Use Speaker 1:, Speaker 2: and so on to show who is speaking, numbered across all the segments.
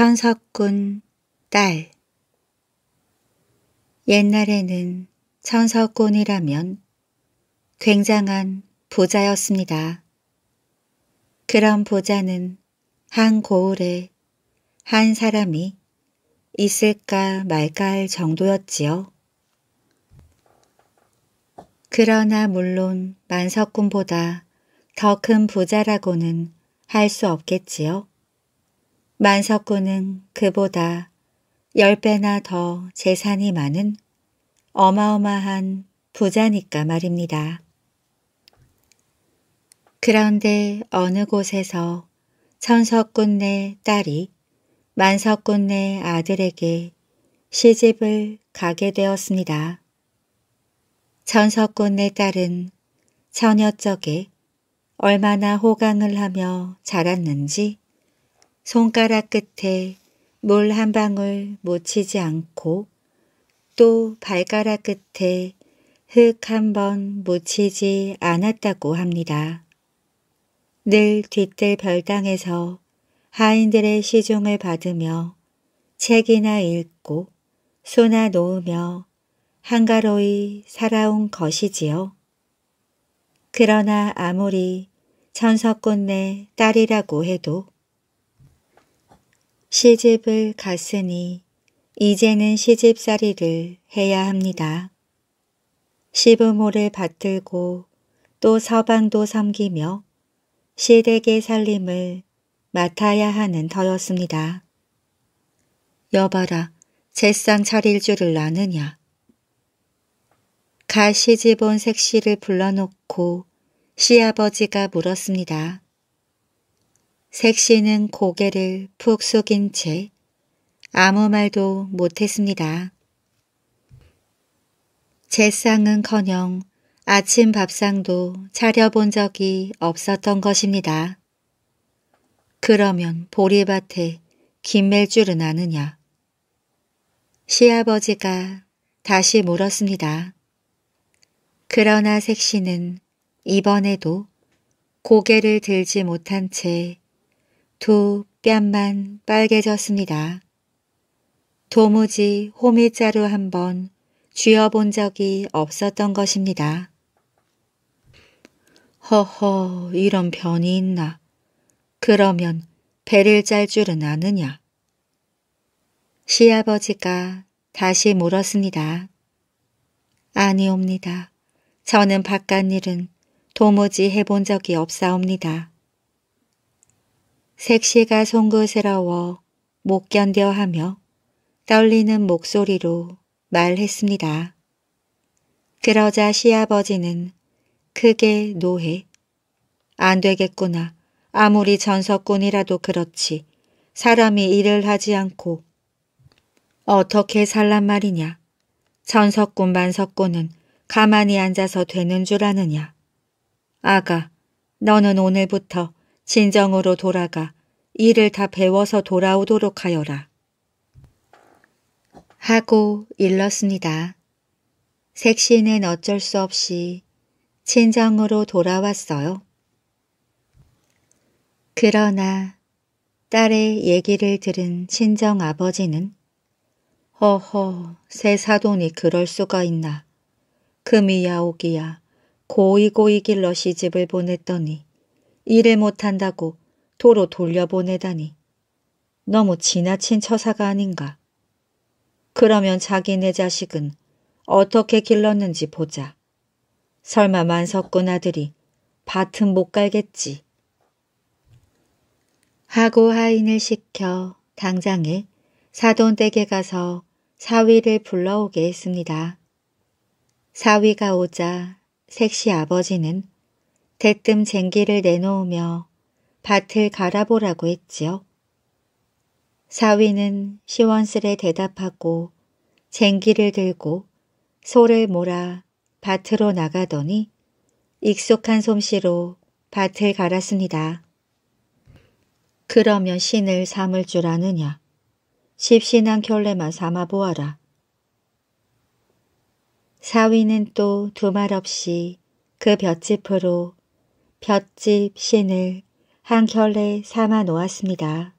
Speaker 1: 천석군 딸 옛날에는 천석군이라면 굉장한 부자였습니다. 그런 부자는 한 고을에 한 사람이 있을까 말까 할 정도였지요. 그러나 물론 만석군보다 더 큰 부자라고는 할 수 없겠지요. 만석구은 그보다 열 배나 더 재산이 많은 어마어마한 부자니까 말입니다. 그런데 어느 곳에서 천석군네 딸이 만석군네 아들에게 시집을 가게 되었습니다. 천석군네 딸은 처녀 적에 얼마나 호강을 하며 자랐는지 손가락 끝에 물 한 방울 묻히지 않고 또 발가락 끝에 흙 한 번 묻히지 않았다고 합니다. 늘 뒤뜰 별당에서 하인들의 시종을 받으며 책이나 읽고 쏘나 놓으며 한가로이 살아온 것이지요. 그러나 아무리 천석꽃내 딸이라고 해도 시집을 갔으니 이제는 시집살이를 해야 합니다. 시부모를 받들고 또 서방도 섬기며 시댁의 살림을 맡아야 하는 터였습니다. 여봐라, 제상 차릴 줄을 아느냐. 가 시집 온 색시를 불러놓고 시아버지가 물었습니다. 색시는 고개를 푹 숙인 채 아무 말도 못했습니다. 제쌍은커녕 아침 밥상도 차려본 적이 없었던 것입니다. 그러면 보리밭에 김맬 줄은 아느냐? 시아버지가 다시 물었습니다. 그러나 색시는 이번에도 고개를 들지 못한 채두 뺨만 빨개졌습니다. 도무지 호미자루 한번 쥐어본 적이 없었던 것입니다. 허허 이런 변이 있나. 그러면 배를 짤 줄은 아느냐. 시아버지가 다시 물었습니다. 아니옵니다. 저는 바깥일은 도무지 해본 적이 없사옵니다. 색시가 송구스러워 못 견뎌 하며 떨리는 목소리로 말했습니다. 그러자 시아버지는 크게 노해. 안 되겠구나. 아무리 전석군이라도 그렇지. 사람이 일을 하지 않고 어떻게 살란 말이냐. 전석군 만석군은 가만히 앉아서 되는 줄 아느냐. 아가, 너는 오늘부터 진정으로 돌아가 일을 다 배워서 돌아오도록 하여라. 하고 일렀습니다. 색시는 어쩔 수 없이 진정으로 돌아왔어요. 그러나 딸의 얘기를 들은 친정 아버지는 허허 새 사돈이 그럴 수가 있나 금이야 오기야 고이고이길러 시집을 보냈더니 일을 못한다고 도로 돌려보내다니 너무 지나친 처사가 아닌가. 그러면 자기네 자식은 어떻게 길렀는지 보자. 설마 만석군 아들이 밭은 못 갈겠지. 하고 하인을 시켜 당장에 사돈 댁에 가서 사위를 불러오게 했습니다. 사위가 오자 색시 아버지는 대뜸 쟁기를 내놓으며 밭을 갈아보라고 했지요. 사위는 시원스레 대답하고 쟁기를 들고 소를 몰아 밭으로 나가더니 익숙한 솜씨로 밭을 갈았습니다. 그러면 신을 삼을 줄 아느냐. 십신한 결례만 삼아보아라. 사위는 또 두 말 없이 그 볏짚으로 볏짚 신을 한 켤레 삼아 놓았습니다.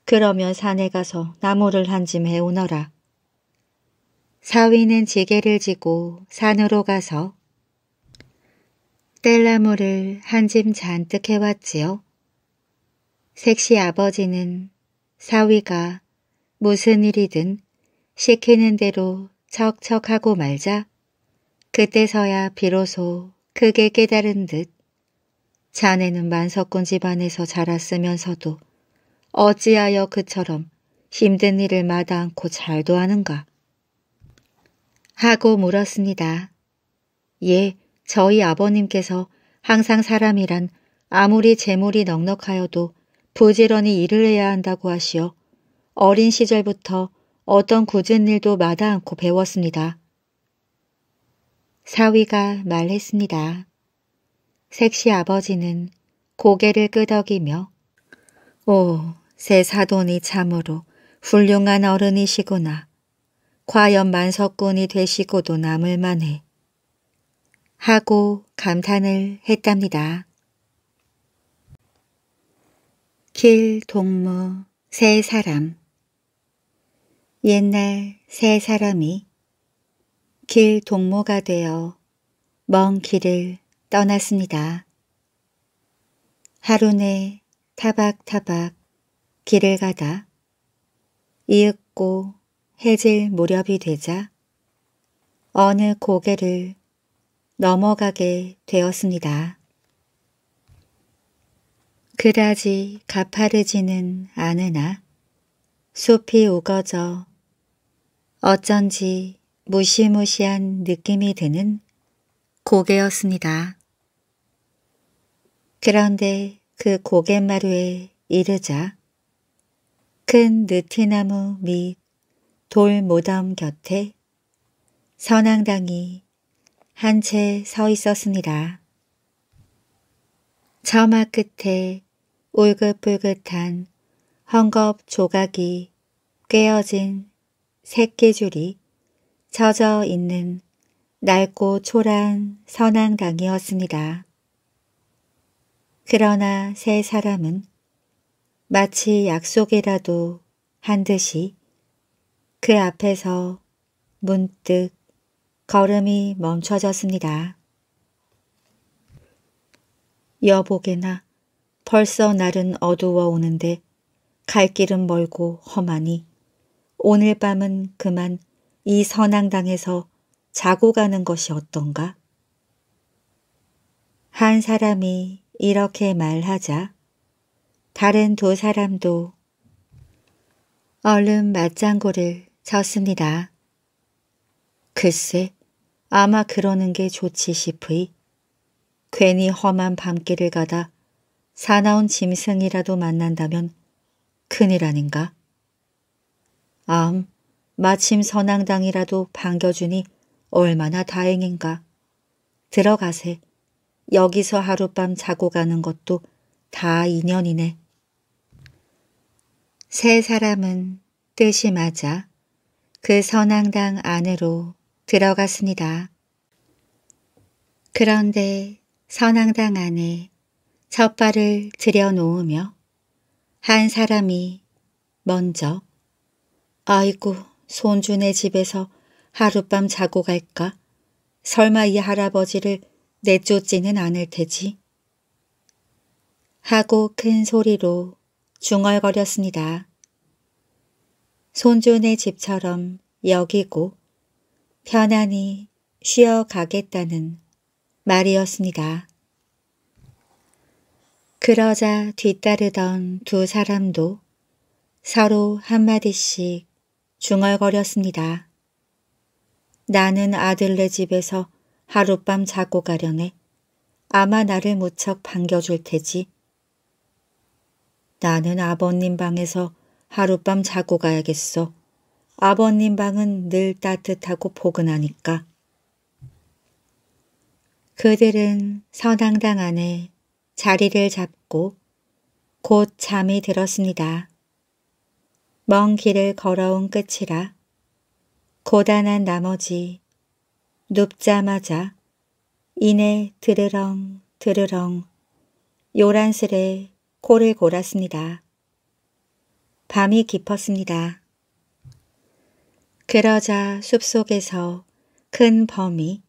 Speaker 1: 그러면 산에 가서 나무를 한 짐 해오너라. 사위는 지게를 지고 산으로 가서 땔나무를한 짐 잔뜩 해왔지요. 색시 아버지는 사위가 무슨 일이든 시키는 대로 척척하고 말자 그때서야 비로소 크게 깨달은 듯 자네는 만석권 집안에서 자랐으면서도 어찌하여 그처럼 힘든 일을 마다 않고 잘도 하는가? 하고 물었습니다. 예, 저희 아버님께서 항상 사람이란 아무리 재물이 넉넉하여도 부지런히 일을 해야 한다고 하시어 어린 시절부터 어떤 굳은 일도 마다 않고 배웠습니다. 사위가 말했습니다. 색시 아버지는 고개를 끄덕이며 오, 새 사돈이 참으로 훌륭한 어른이시구나. 과연 만석군이 되시고도 남을 만해. 하고 감탄을 했답니다. 길, 동무, 세 사람 옛날 세 사람이 길 동무가 되어 먼 길을 떠났습니다. 하루 내 타박타박 길을 가다 이윽고 해질 무렵이 되자 어느 고개를 넘어가게 되었습니다. 그다지 가파르지는 않으나 숲이 우거져 어쩐지 무시무시한 느낌이 드는 고개였습니다. 그런데 그 고갯마루에 이르자 큰 느티나무 및 돌모덤 곁에 선앙당이 한 채 서 있었습니다. 처마 끝에 울긋불긋한 헝겊 조각이 꿰어진 새끼줄이 처져 있는 낡고 초란 선앙당이었습니다. 그러나 세 사람은 마치 약속이라도 한 듯이 그 앞에서 문득 걸음이 멈춰졌습니다. 여보게나 벌써 날은 어두워 오는데 갈 길은 멀고 험하니 오늘 밤은 그만 이 선앙당에서 자고 가는 것이 어떤가? 한 사람이 이렇게 말하자 다른 두 사람도 얼른 맞장구를 쳤습니다. 글쎄 아마 그러는 게 좋지 싶으이 괜히 험한 밤길을 가다 사나운 짐승이라도 만난다면 큰일 아닌가? 암, 마침 선앙당이라도 반겨주니 얼마나 다행인가. 들어가세. 여기서 하룻밤 자고 가는 것도 다 인연이네. 세 사람은 뜻이 맞아 그 선앙당 안으로 들어갔습니다. 그런데 선앙당 안에 첫 발을 들여놓으며 한 사람이 먼저 아이고 손준의 집에서 하룻밤 자고 갈까? 설마 이 할아버지를 내쫓지는 않을 테지? 하고 큰 소리로 중얼거렸습니다. 손준의 집처럼 여기고 편안히 쉬어가겠다는 말이었습니다. 그러자 뒤따르던 두 사람도 서로 한마디씩 중얼거렸습니다. 나는 아들네 집에서 하룻밤 자고 가려네. 아마 나를 무척 반겨줄 테지. 나는 아버님 방에서 하룻밤 자고 가야겠어. 아버님 방은 늘 따뜻하고 포근하니까. 그들은 선앙당 안에 자리를 잡고 곧 잠이 들었습니다. 먼 길을 걸어온 끝이라 고단한 나머지 눕자마자 이내 드르렁 드르렁 요란스레 코를 골았습니다. 밤이 깊었습니다. 그러자 숲속에서 큰 범이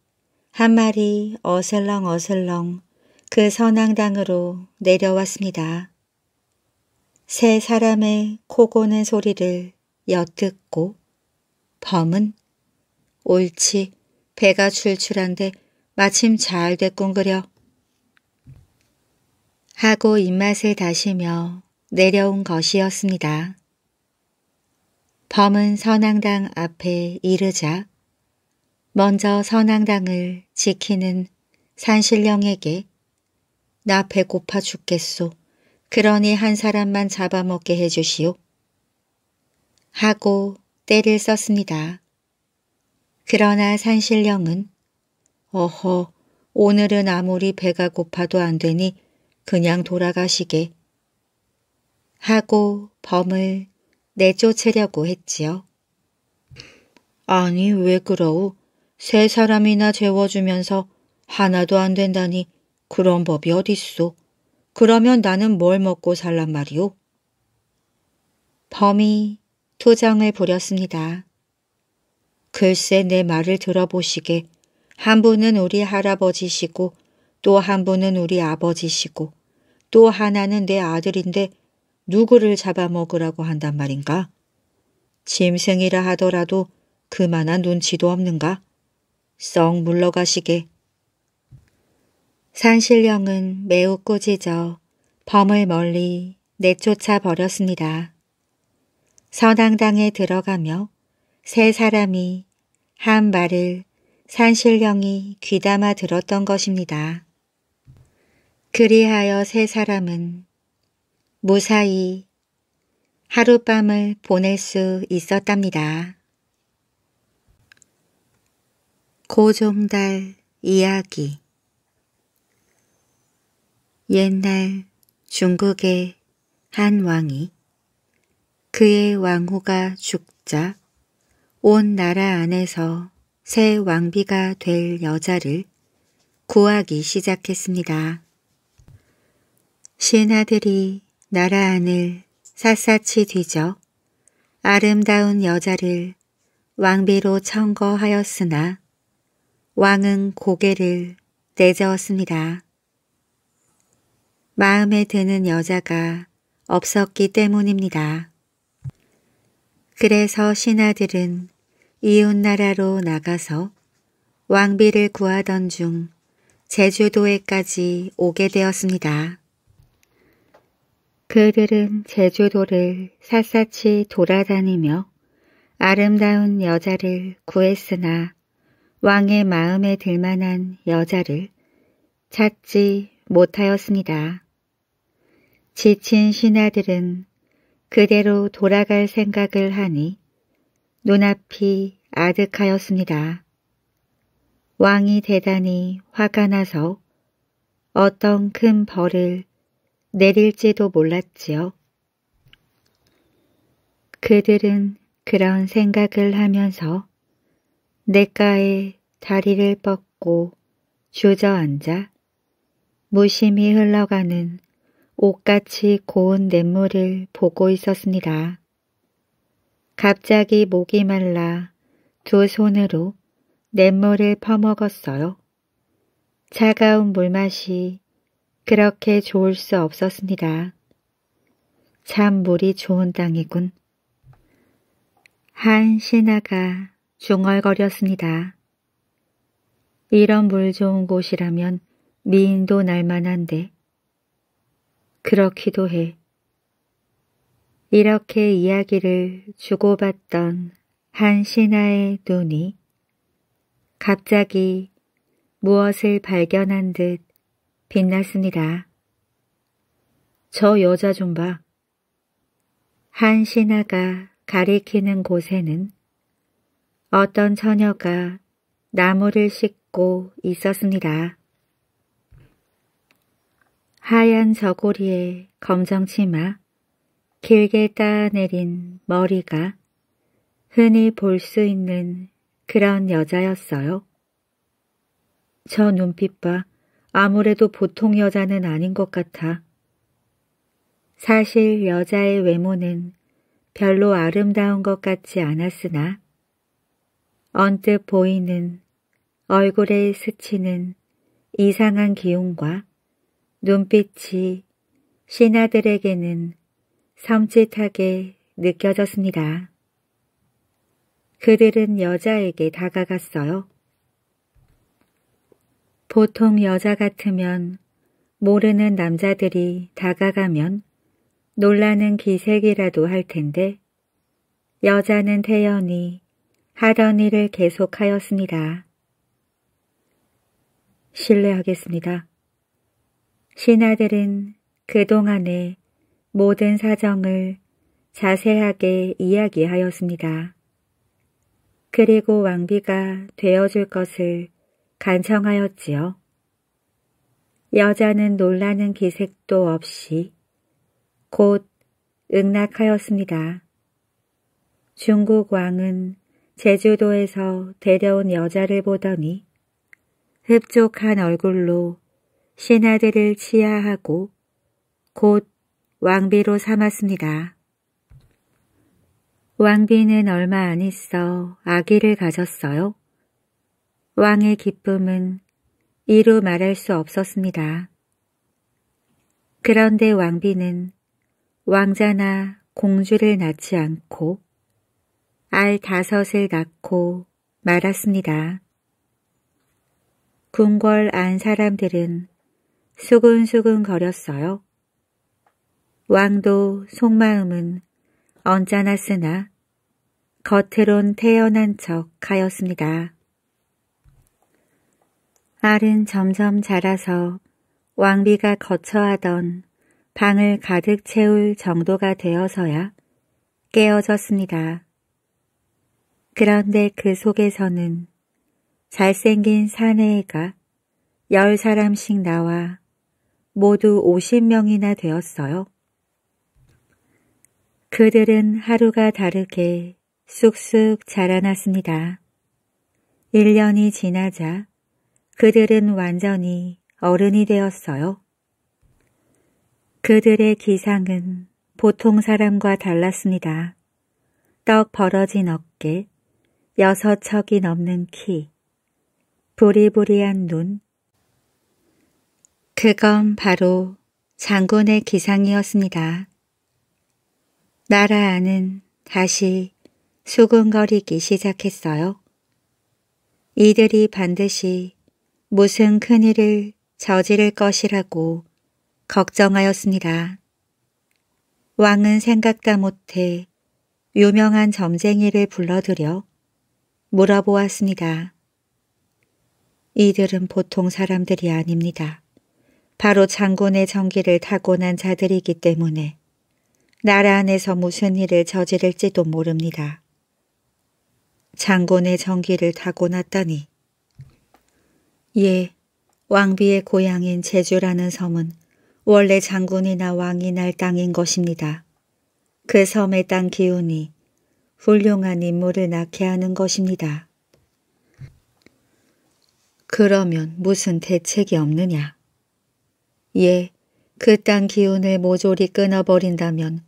Speaker 1: 한 마리 어슬렁 어슬렁 그 선앙당으로 내려왔습니다. 세 사람의 코고는 소리를 엿듣고 범은 옳지 배가 출출한데 마침 잘 됐군그려 하고 입맛을 다시며 내려온 것이었습니다. 범은 선앙당 앞에 이르자 먼저 선앙당을 지키는 산신령에게 나 배고파 죽겠소. 그러니 한 사람만 잡아먹게 해주시오. 하고 때를 썼습니다. 그러나 산신령은 어허 오늘은 아무리 배가 고파도 안 되니 그냥 돌아가시게 하고 범을 내쫓으려고 했지요. 아니 왜 그러우 세 사람이나 재워주면서 하나도 안 된다니 그런 법이 어딨소. 그러면 나는 뭘 먹고 살란 말이오? 범이 투정을 부렸습니다. 글쎄 내 말을 들어보시게 한 분은 우리 할아버지시고 또 한 분은 우리 아버지시고 또 하나는 내 아들인데 누구를 잡아먹으라고 한단 말인가? 짐승이라 하더라도 그만한 눈치도 없는가? 썩 물러가시게 산신령은 매우 꾸짖어 범을 멀리 내쫓아 버렸습니다. 선당당에 들어가며 세 사람이 한 말을 산신령이 귀담아 들었던 것입니다. 그리하여 세 사람은 무사히 하룻밤을 보낼 수 있었답니다. 고종달 이야기 옛날 중국의 한 왕이 그의 왕후가 죽자 온 나라 안에서 새 왕비가 될 여자를 구하기 시작했습니다. 신하들이 나라 안을 샅샅이 뒤져 아름다운 여자를 왕비로 청거하였으나 왕은 고개를 내저었습니다. 마음에 드는 여자가 없었기 때문입니다. 그래서 신하들은 이웃나라로 나가서 왕비를 구하던 중 제주도에까지 오게 되었습니다. 그들은 제주도를 샅샅이 돌아다니며 아름다운 여자를 구했으나 왕의 마음에 들만한 여자를 찾지 못하였습니다. 지친 신하들은 그대로 돌아갈 생각을 하니 눈앞이 아득하였습니다. 왕이 대단히 화가 나서 어떤 큰 벌을 내릴지도 몰랐지요. 그들은 그런 생각을 하면서 내가에 다리를 뻗고 주저앉아 무심히 흘러가는 옷같이 고운 냇물을 보고 있었습니다. 갑자기 목이 말라 두 손으로 냇물을 퍼먹었어요. 차가운 물맛이 그렇게 좋을 수 없었습니다. 참 물이 좋은 땅이군. 한 신하가 중얼거렸습니다. 이런 물 좋은 곳이라면 미인도 날만한데 그렇기도 해. 이렇게 이야기를 주고받던 한 신하의 눈이 갑자기 무엇을 발견한 듯 빛났습니다. 저 여자 좀 봐. 한 신하가 가리키는 곳에는 어떤 처녀가 나무를 씻고 있었습니다. 하얀 저고리에 검정 치마, 길게 따내린 머리가 흔히 볼 수 있는 그런 여자였어요. 저 눈빛과 아무래도 보통 여자는 아닌 것 같아. 사실 여자의 외모는 별로 아름다운 것 같지 않았으나 언뜻 보이는 얼굴에 스치는 이상한 기운과 눈빛이 신하들에게는 섬찟하게 느껴졌습니다. 그들은 여자에게 다가갔어요. 보통 여자 같으면 모르는 남자들이 다가가면 놀라는 기색이라도 할 텐데 여자는 태연히 하던 일을 계속하였습니다. 실례하겠습니다. 신하들은 그동안의 모든 사정을 자세하게 이야기하였습니다. 그리고 왕비가 되어줄 것을 간청하였지요. 여자는 놀라는 기색도 없이 곧 응낙하였습니다. 중국 왕은 제주도에서 데려온 여자를 보더니 흡족한 얼굴로 신하들을 치하하고 곧 왕비로 삼았습니다. 왕비는 얼마 안 있어 아기를 가졌어요. 왕의 기쁨은 이루 말할 수 없었습니다. 그런데 왕비는 왕자나 공주를 낳지 않고 알 다섯을 낳고 말았습니다. 궁궐 안 사람들은 수근수근 거렸어요. 왕도 속마음은 언짢았으나 겉으론 태연한 척 하였습니다. 알은 점점 자라서 왕비가 거처하던 방을 가득 채울 정도가 되어서야 깨어졌습니다. 그런데 그 속에서는 잘생긴 사내애가 열 사람씩 나와 모두 50명이나 되었어요. 그들은 하루가 다르게 쑥쑥 자라났습니다. 1년이 지나자 그들은 완전히 어른이 되었어요. 그들의 기상은 보통 사람과 달랐습니다. 떡 벌어진 어깨, 여섯 척이 넘는 키, 부리부리한 눈, 그건 바로 장군의 기상이었습니다. 나라 안은 다시 수근거리기 시작했어요. 이들이 반드시 무슨 큰일을 저지를 것이라고 걱정하였습니다. 왕은 생각다 못해 유명한 점쟁이를 불러들여 물어보았습니다. 이들은 보통 사람들이 아닙니다. 바로 장군의 정기를 타고난 자들이기 때문에 나라 안에서 무슨 일을 저지를지도 모릅니다. 장군의 정기를 타고났다니. 예, 왕비의 고향인 제주라는 섬은 원래 장군이나 왕이 날 땅인 것입니다. 그 섬의 땅 기운이 훌륭한 인물을 낳게 하는 것입니다. 그러면 무슨 대책이 없느냐? 예, 그 땅 기운을 모조리 끊어버린다면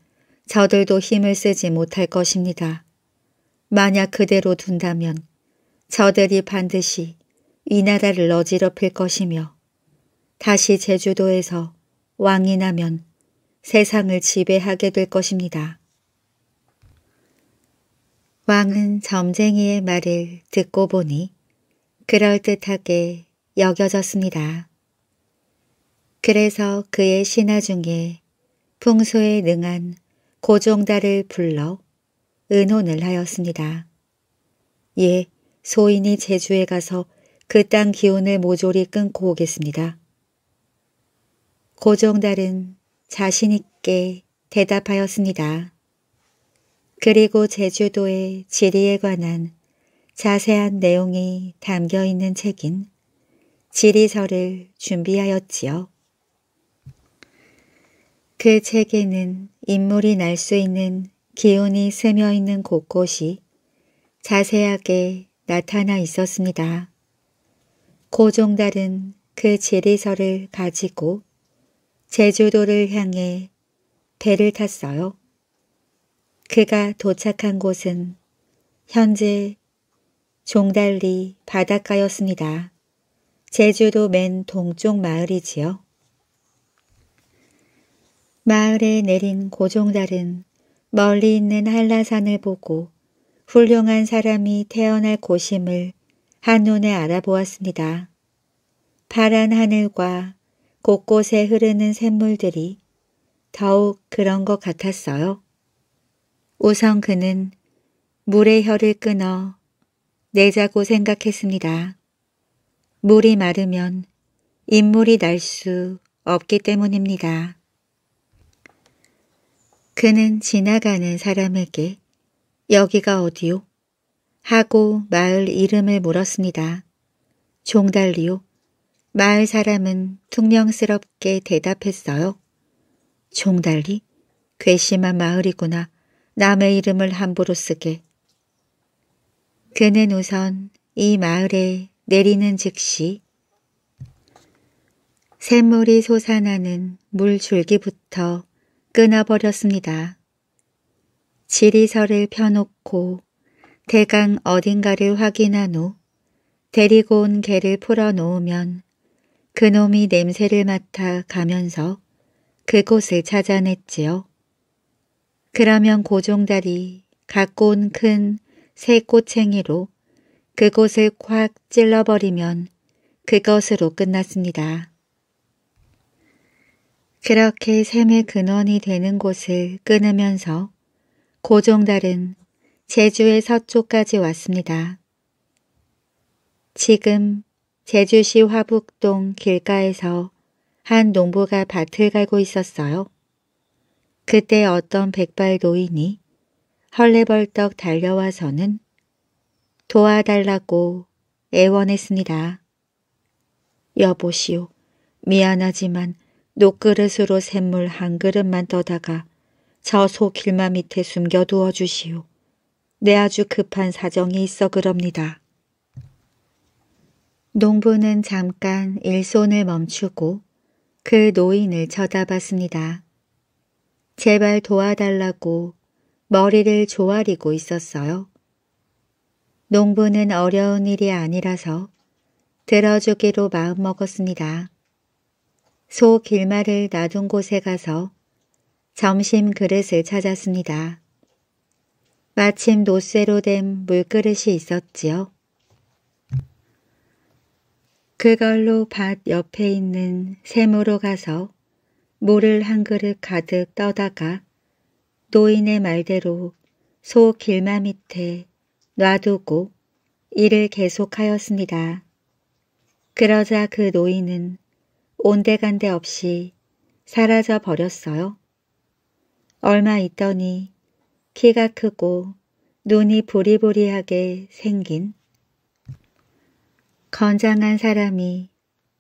Speaker 1: 저들도 힘을 쓰지 못할 것입니다. 만약 그대로 둔다면 저들이 반드시 이 나라를 어지럽힐 것이며 다시 제주도에서 왕이 나면 세상을 지배하게 될 것입니다. 왕은 점쟁이의 말을 듣고 보니 그럴듯하게 여겨졌습니다. 그래서 그의 신하 중에 풍소에 능한 고종다를 불러 은혼을 하였습니다. 예, 소인이 제주에 가서 그 땅 기운을 모조리 끊고 오겠습니다. 고종달은 자신있게 대답하였습니다. 그리고 제주도의 지리에 관한 자세한 내용이 담겨있는 책인 지리서를 준비하였지요. 그 책에는 인물이 날 수 있는 기운이 스며 있는 곳곳이 자세하게 나타나 있었습니다. 고종달은 그 지리서를 가지고 제주도를 향해 배를 탔어요. 그가 도착한 곳은 현재 종달리 바닷가였습니다. 제주도 맨 동쪽 마을이지요. 마을에 내린 고종달은 멀리 있는 한라산을 보고 훌륭한 사람이 태어날 고심을 한눈에 알아보았습니다. 파란 하늘과 곳곳에 흐르는 샘물들이 더욱 그런 것 같았어요. 우선 그는 물의 혀를 끊어 내자고 생각했습니다. 물이 마르면 인물이 날 수 없기 때문입니다. 그는 지나가는 사람에게 여기가 어디요? 하고 마을 이름을 물었습니다. 종달리요. 마을 사람은 퉁명스럽게 대답했어요. 종달리? 괘씸한 마을이구나. 남의 이름을 함부로 쓰게. 그는 우선 이 마을에 내리는 즉시 샘물이 솟아나는 물줄기부터 끊어버렸습니다. 지리서를 펴놓고 대강 어딘가를 확인한 후 데리고 온 개를 풀어놓으면 그놈이 냄새를 맡아 가면서 그곳을 찾아냈지요. 그러면 고종달이 갖고 온 큰새 꼬챙이로 그곳을 콱 찔러버리면 그것으로 끝났습니다. 그렇게 샘의 근원이 되는 곳을 끊으면서 고종달은 제주의 서쪽까지 왔습니다. 지금 제주시 화북동 길가에서 한 농부가 밭을 갈고 있었어요. 그때 어떤 백발 노인이 헐레벌떡 달려와서는 도와달라고 애원했습니다. 여보시오, 미안하지만 녹그릇으로 샘물 한 그릇만 떠다가 저 소 길마 밑에 숨겨두어 주시오. 내 아주 급한 사정이 있어 그럽니다. 농부는 잠깐 일손을 멈추고 그 노인을 쳐다봤습니다. 제발 도와달라고 머리를 조아리고 있었어요. 농부는 어려운 일이 아니라서 들어주기로 마음먹었습니다. 소길마를 놔둔 곳에 가서 점심 그릇을 찾았습니다. 마침 노쇠로 된 물그릇이 있었지요. 그걸로 밭 옆에 있는 샘으로 가서 물을 한 그릇 가득 떠다가 노인의 말대로 소 길마 밑에 놔두고 일을 계속하였습니다. 그러자 그 노인은 온데간데 없이 사라져 버렸어요. 얼마 있더니 키가 크고 눈이 보리보리하게 생긴 건장한 사람이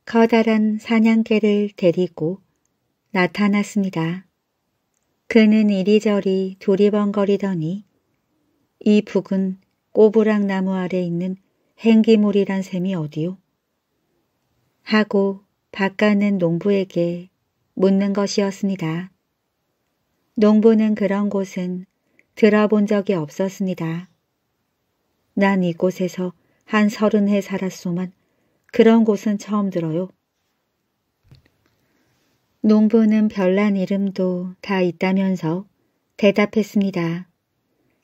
Speaker 1: 커다란 사냥개를 데리고 나타났습니다. 그는 이리저리 두리번거리더니 이 북은 꼬부랑 나무 아래 있는 행기물이란 셈이 어디요? 하고 바아는 농부에게 묻는 것이었습니다. 농부는 그런 곳은 들어본 적이 없었습니다. 난 이곳에서 한 서른 해 살았소만 그런 곳은 처음 들어요. 농부는 별난 이름도 다 있다면서 대답했습니다.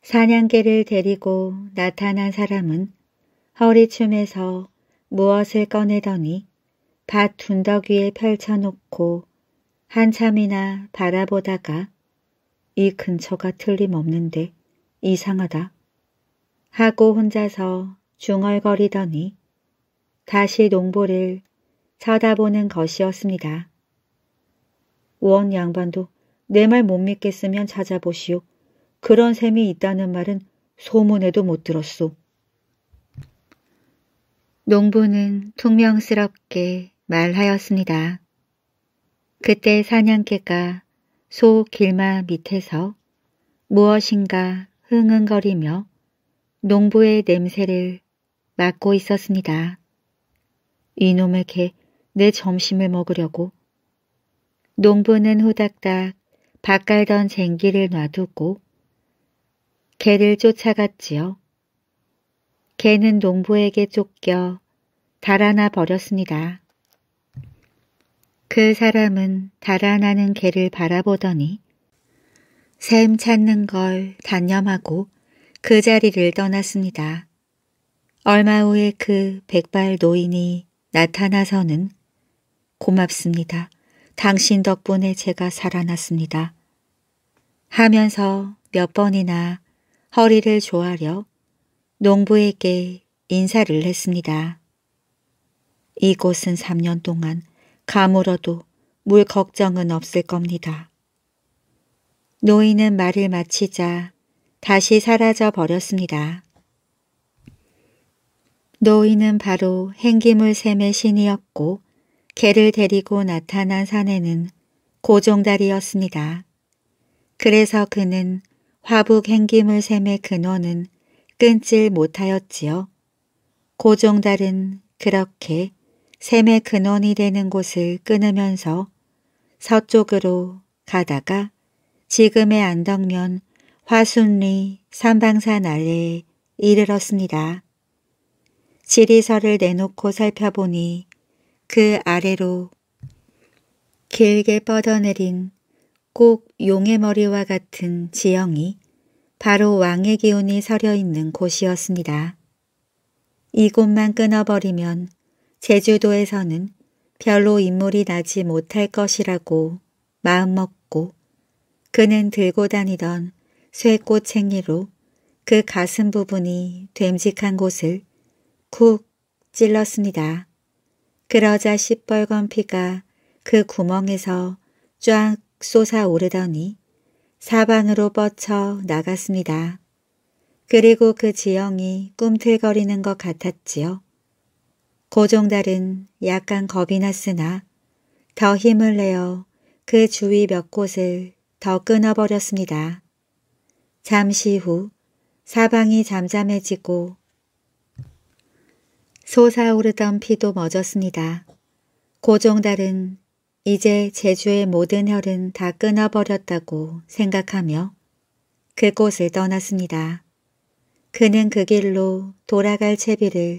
Speaker 1: 사냥개를 데리고 나타난 사람은 허리춤에서 무엇을 꺼내더니 밭 둔덕 위에 펼쳐놓고 한참이나 바라보다가 이 근처가 틀림없는데 이상하다 하고 혼자서 중얼거리더니 다시 농부를 쳐다보는 것이었습니다. 원 양반도 내 말 못 믿겠으면 찾아보시오. 그런 셈이 있다는 말은 소문에도 못 들었소. 농부는 퉁명스럽게 말하였습니다. 그때 사냥개가 소 길마 밑에서 무엇인가 흥흥거리며 농부의 냄새를 맡고 있었습니다. 이놈의 개, 내 점심을 먹으려고. 농부는 호닥닥 바깔던 쟁기를 놔두고 개를 쫓아갔지요. 개는 농부에게 쫓겨 달아나 버렸습니다. 그 사람은 달아나는 개를 바라보더니 샘 찾는 걸 단념하고 그 자리를 떠났습니다. 얼마 후에 그 백발 노인이 나타나서는 고맙습니다. 당신 덕분에 제가 살아났습니다. 하면서 몇 번이나 허리를 조아려 농부에게 인사를 했습니다. 이곳은 3년 동안 가물어도 물 걱정은 없을 겁니다. 노인은 말을 마치자 다시 사라져 버렸습니다. 노인은 바로 행기물 샘의 신이었고 개를 데리고 나타난 산에는 고종달이었습니다. 그래서 그는 화북 행기물 샘의 근원은 끊질 못하였지요. 고종달은 그렇게 샘의 근원이 되는 곳을 끊으면서 서쪽으로 가다가 지금의 안덕면 화순리 산방산 아래에 이르렀습니다. 지리서를 내놓고 살펴보니 그 아래로 길게 뻗어내린 꼭 용의 머리와 같은 지형이 바로 왕의 기운이 서려 있는 곳이었습니다. 이곳만 끊어버리면 제주도에서는 별로 인물이 나지 못할 것이라고 마음먹고 그는 들고 다니던 쇠꽃 챙이로 그 가슴 부분이 됨직한 곳을 쿡 찔렀습니다. 그러자 시뻘건 피가 그 구멍에서 쫙 솟아오르더니 사방으로 뻗쳐 나갔습니다. 그리고 그 지형이 꿈틀거리는 것 같았지요. 고종달은 약간 겁이 났으나 더 힘을 내어 그 주위 몇 곳을 더 끊어버렸습니다. 잠시 후 사방이 잠잠해지고 솟아오르던 피도 멎었습니다. 고종달은 이제 제주의 모든 혈은 다 끊어버렸다고 생각하며 그곳을 떠났습니다. 그는 그 길로 돌아갈 채비를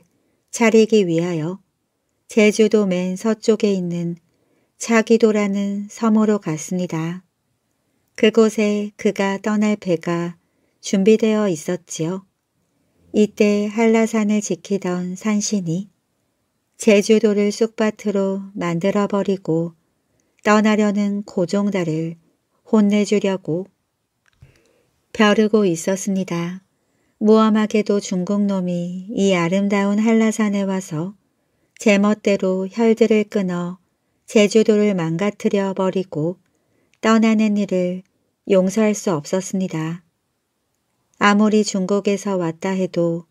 Speaker 1: 차리기 위하여 제주도 맨 서쪽에 있는 차기도라는 섬으로 갔습니다. 그곳에 그가 떠날 배가 준비되어 있었지요. 이때 한라산을 지키던 산신이 제주도를 쑥밭으로 만들어버리고 떠나려는 고종다를 혼내주려고 벼르고 있었습니다. 무엄하게도 중국놈이 이 아름다운 한라산에 와서 제멋대로 혈들을 끊어 제주도를 망가뜨려 버리고 떠나는 일을 용서할 수 없었습니다. 아무리 중국에서 왔다 해도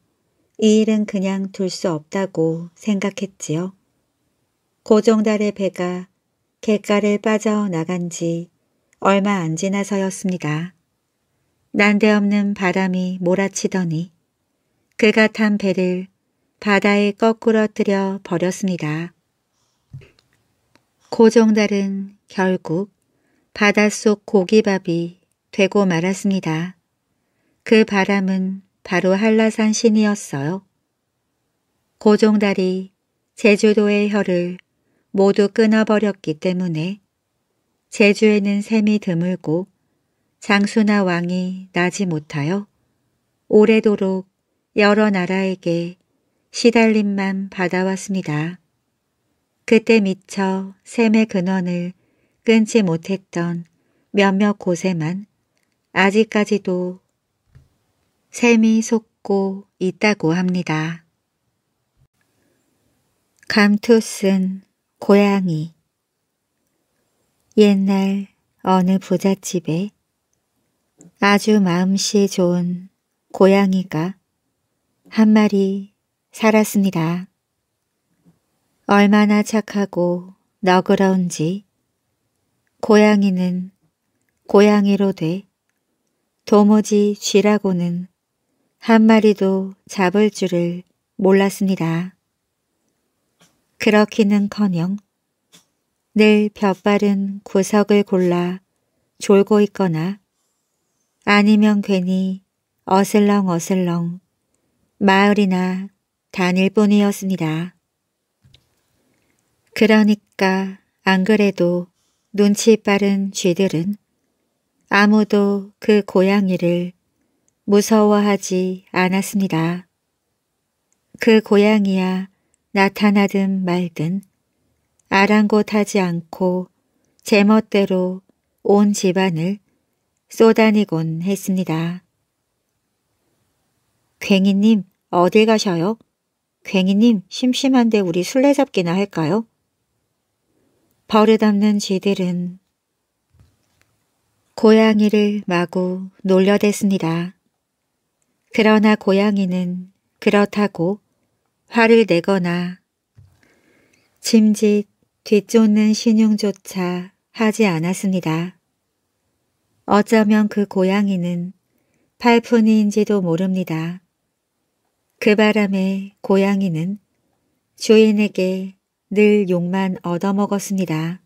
Speaker 1: 이 일은 그냥 둘 수 없다고 생각했지요. 고종달의 배가 객가를 빠져나간 지 얼마 안 지나서였습니다. 난데없는 바람이 몰아치더니 그가 탄 배를 바다에 거꾸러뜨려 버렸습니다. 고종달은 결국 바닷속 고기밥이 되고 말았습니다. 그 바람은 바로 한라산 신이었어요. 고종달이 제주도의 혀를 모두 끊어버렸기 때문에 제주에는 샘이 드물고 장수나 왕이 나지 못하여 오래도록 여러 나라에게 시달림만 받아왔습니다. 그때 미처 샘의 근원을 끊지 못했던 몇몇 곳에만 아직까지도 샘이 솟고 있다고 합니다. 감투 슨 고양이 옛날 어느 부잣집에 아주 마음씨 좋은 고양이가 한 마리 살았습니다. 얼마나 착하고 너그러운지 고양이는 고양이로 돼 도무지 쥐라고는 한 마리도 잡을 줄을 몰랐습니다. 그렇기는커녕 늘 벼빠른 구석을 골라 졸고 있거나 아니면 괜히 어슬렁어슬렁 마을이나 다닐 뿐이었습니다. 그러니까 안 그래도 눈치 빠른 쥐들은 아무도 그 고양이를 무서워하지 않았습니다. 그 고양이야 나타나든 말든 아랑곳하지 않고 제멋대로 온 집안을 쏟아내곤 했습니다. 괭이님 어딜 가셔요? 괭이님 심심한데 우리 술래잡기나 할까요? 벌에 담는 쥐들은 고양이를 마구 놀려댔습니다. 그러나 고양이는 그렇다고 화를 내거나 짐짓 뒤쫓는 신용조차 하지 않았습니다. 어쩌면 그 고양이는 팔푼이인지도 모릅니다. 그 바람에 고양이는 주인에게 늘 욕만 얻어먹었습니다.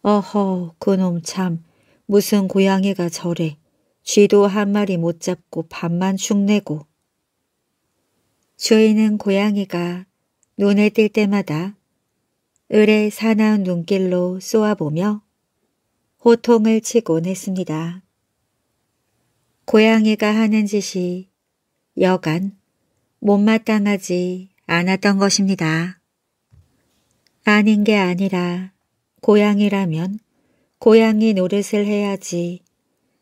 Speaker 1: 어허 그놈 참 무슨 고양이가 저래 쥐도 한 마리 못 잡고 밥만 축내고 주인은 고양이가 눈에 띌 때마다 을의 사나운 눈길로 쏘아보며 호통을 치곤 했습니다. 고양이가 하는 짓이 여간 못마땅하지 않았던 것입니다. 아닌 게 아니라 고양이라면 고양이 노릇을 해야지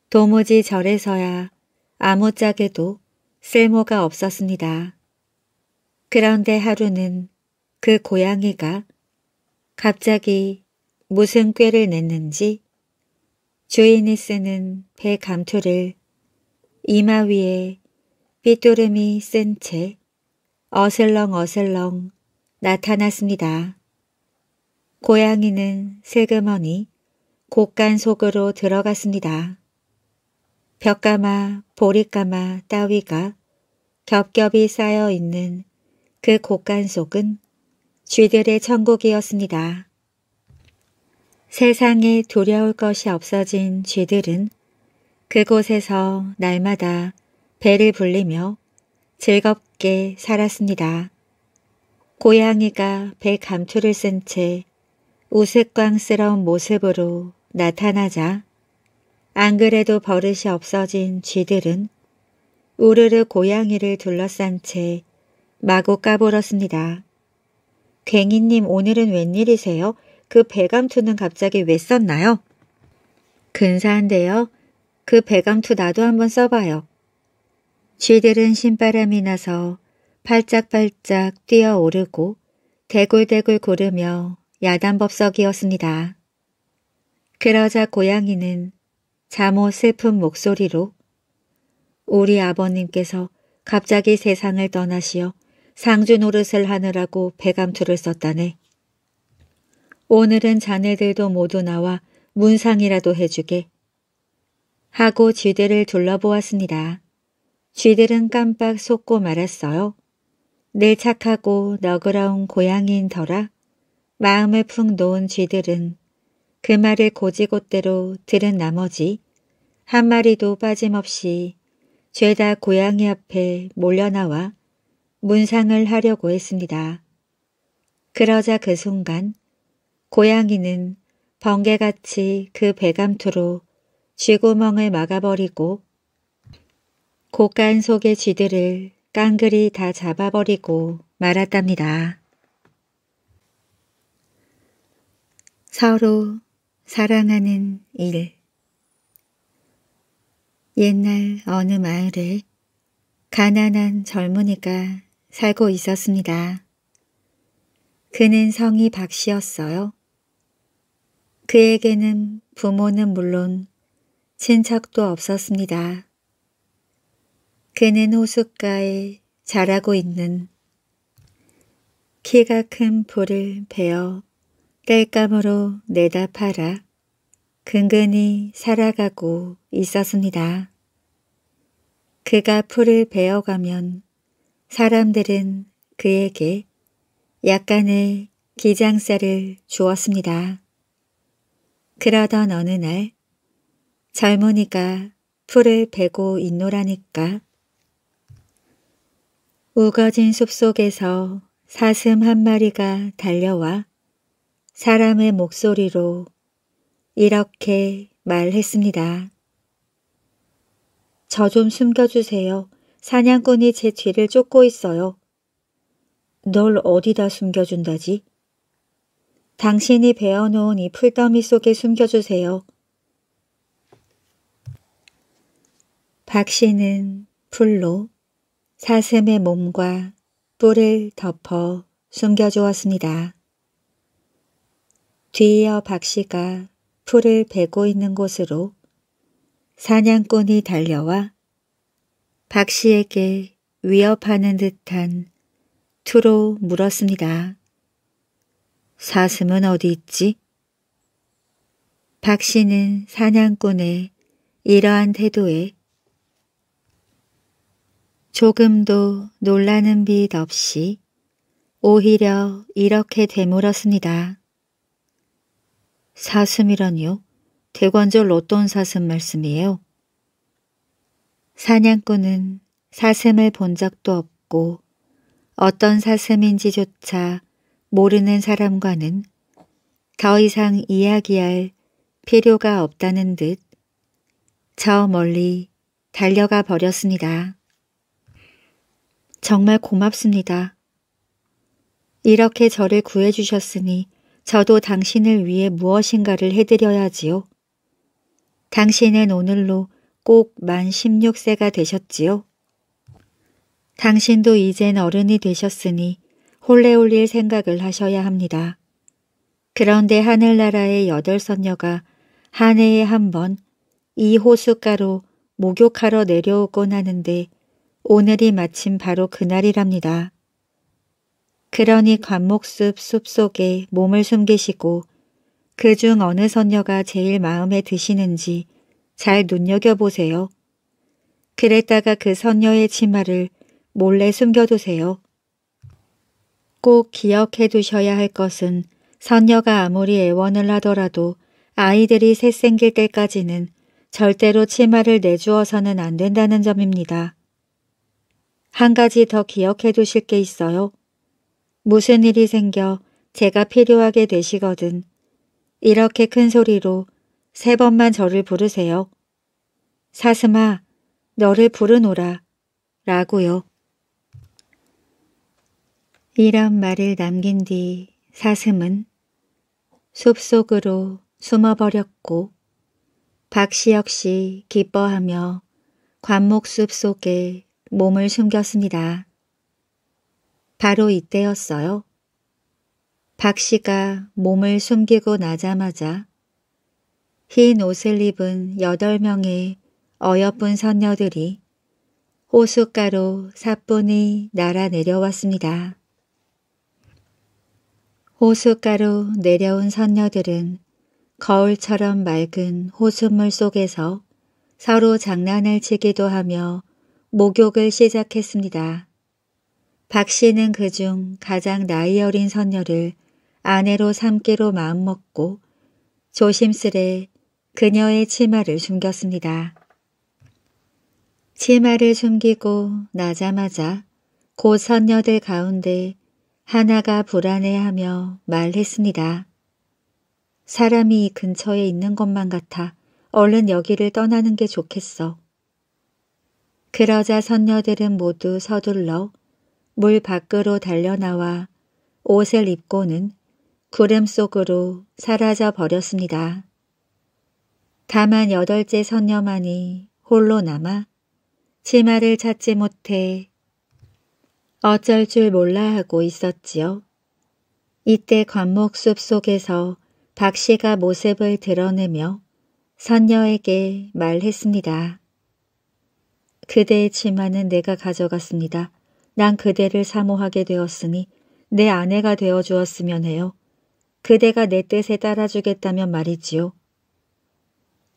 Speaker 1: 도무지 절에서야 아무짝에도 쓸모가 없었습니다. 그런데 하루는 그 고양이가 갑자기 무슨 꾀를 냈는지 주인이 쓰는 배 감투를 이마 위에 삐뚜름이쓴 채 어슬렁어슬렁 나타났습니다. 고양이는 슬그머니 곳간 속으로 들어갔습니다. 벽가마, 보리가마 따위가 겹겹이 쌓여 있는 그곳간 속은 쥐들의 천국이었습니다. 세상에 두려울 것이 없어진 쥐들은 그곳에서 날마다 배를 불리며 즐겁게 살았습니다. 고양이가 배 감투를 쓴 채 우스꽝스러운 모습으로 나타나자 안 그래도 버릇이 없어진 쥐들은 우르르 고양이를 둘러싼 채 마구 까불었습니다. 괭이님 오늘은 웬일이세요? 그 배감투는 갑자기 왜 썼나요? 근사한데요. 그 배감투 나도 한번 써봐요. 쥐들은 신바람이 나서 팔짝팔짝 뛰어오르고 대굴대굴 구르며 야단법석이었습니다. 그러자 고양이는 잠옷 슬픈 목소리로 우리 아버님께서 갑자기 세상을 떠나시어 상주 노릇을 하느라고 배감투를 썼다네. 오늘은 자네들도 모두 나와 문상이라도 해주게. 하고 쥐들을 둘러보았습니다. 쥐들은 깜빡 속고 말았어요. 내 착하고 너그러운 고양이인 터라 마음을 푹 놓은 쥐들은 그 말을 고지곳대로 들은 나머지 한 마리도 빠짐없이 죄다 고양이 앞에 몰려나와 문상을 하려고 했습니다. 그러자 그 순간 고양이는 번개같이 그 배감투로 쥐구멍을 막아버리고 곳간 속의 쥐들을 깡그리 다 잡아버리고 말았답니다. 서로 사랑하는 일 옛날 어느 마을에 가난한 젊은이가 살고 있었습니다. 그는 성이 박씨였어요. 그에게는 부모는 물론 친척도 없었습니다. 그는 호숫가에 자라고 있는 키가 큰 풀을 베어 깔감으로 내다 팔아 근근히 살아가고 있었습니다. 그가 풀을 베어가면 사람들은 그에게 약간의 기장살을 주었습니다. 그러던 어느 날 젊은이가 풀을 베고 있노라니까 우거진 숲속에서 사슴 한 마리가 달려와 사람의 목소리로 이렇게 말했습니다. 저 좀 숨겨주세요. 사냥꾼이 제 뒤를 쫓고 있어요. 널 어디다 숨겨준다지? 당신이 베어놓은 이 풀더미 속에 숨겨주세요. 박 씨는 풀로 사슴의 몸과 뿔을 덮어 숨겨주었습니다. 뒤이어 박 씨가 풀을 베고 있는 곳으로 사냥꾼이 달려와 박 씨에게 위협하는 듯한 투로 물었습니다. 사슴은 어디 있지? 박 씨는 사냥꾼의 이러한 태도에 조금도 놀라는 빛 없이 오히려 이렇게 되물었습니다. 사슴이라니요? 대관절 어떤 사슴 말씀이에요? 사냥꾼은 사슴을 본 적도 없고 어떤 사슴인지조차 모르는 사람과는 더 이상 이야기할 필요가 없다는 듯 저 멀리 달려가 버렸습니다. 정말 고맙습니다. 이렇게 저를 구해주셨으니 저도 당신을 위해 무엇인가를 해드려야지요. 당신은 오늘로 꼭 만 16세가 되셨지요. 당신도 이젠 어른이 되셨으니 홀레 올릴 생각을 하셔야 합니다. 그런데 하늘나라의 여덟 선녀가 한 해에 한 번 이 호숫가로 목욕하러 내려오곤 하는데 오늘이 마침 바로 그날이랍니다. 그러니 관목숲 숲속에 몸을 숨기시고 그 중 어느 선녀가 제일 마음에 드시는지 잘 눈여겨보세요. 그랬다가 그 선녀의 치마를 몰래 숨겨두세요. 꼭 기억해 두셔야 할 것은 선녀가 아무리 애원을 하더라도 아이들이 새 생길 때까지는 절대로 치마를 내주어서는 안 된다는 점입니다. 한 가지 더 기억해 두실 게 있어요. 무슨 일이 생겨 제가 필요하게 되시거든. 이렇게 큰 소리로 세 번만 저를 부르세요. 사슴아, 너를 부르노라. 라고요. 이런 말을 남긴 뒤 사슴은 숲속으로 숨어버렸고 박씨 역시 기뻐하며 관목숲 속에 몸을 숨겼습니다. 바로 이때였어요. 박씨가 몸을 숨기고 나자마자 흰 옷을 입은 여덟 명의 어여쁜 선녀들이 호숫가로 사뿐히 날아 내려왔습니다. 호숫가로 내려온 선녀들은 거울처럼 맑은 호수물 속에서 서로 장난을 치기도 하며 목욕을 시작했습니다. 박 씨는 그 중 가장 나이 어린 선녀를 아내로 삼기로 마음먹고 조심스레 그녀의 치마를 숨겼습니다. 치마를 숨기고 나자마자 고 선녀들 가운데 하나가 불안해하며 말했습니다. 사람이 근처에 있는 것만 같아 얼른 여기를 떠나는 게 좋겠어. 그러자 선녀들은 모두 서둘러 물 밖으로 달려나와 옷을 입고는 구름 속으로 사라져 버렸습니다. 다만 여덟째 선녀만이 홀로 남아 치마를 찾지 못해 어쩔 줄 몰라 하고 있었지요. 이때 관목숲 속에서 박 씨가 모습을 드러내며 선녀에게 말했습니다. 그대의 치마는 내가 가져갔습니다. 난 그대를 사모하게 되었으니 내 아내가 되어 주었으면 해요. 그대가 내 뜻에 따라주겠다면 말이지요.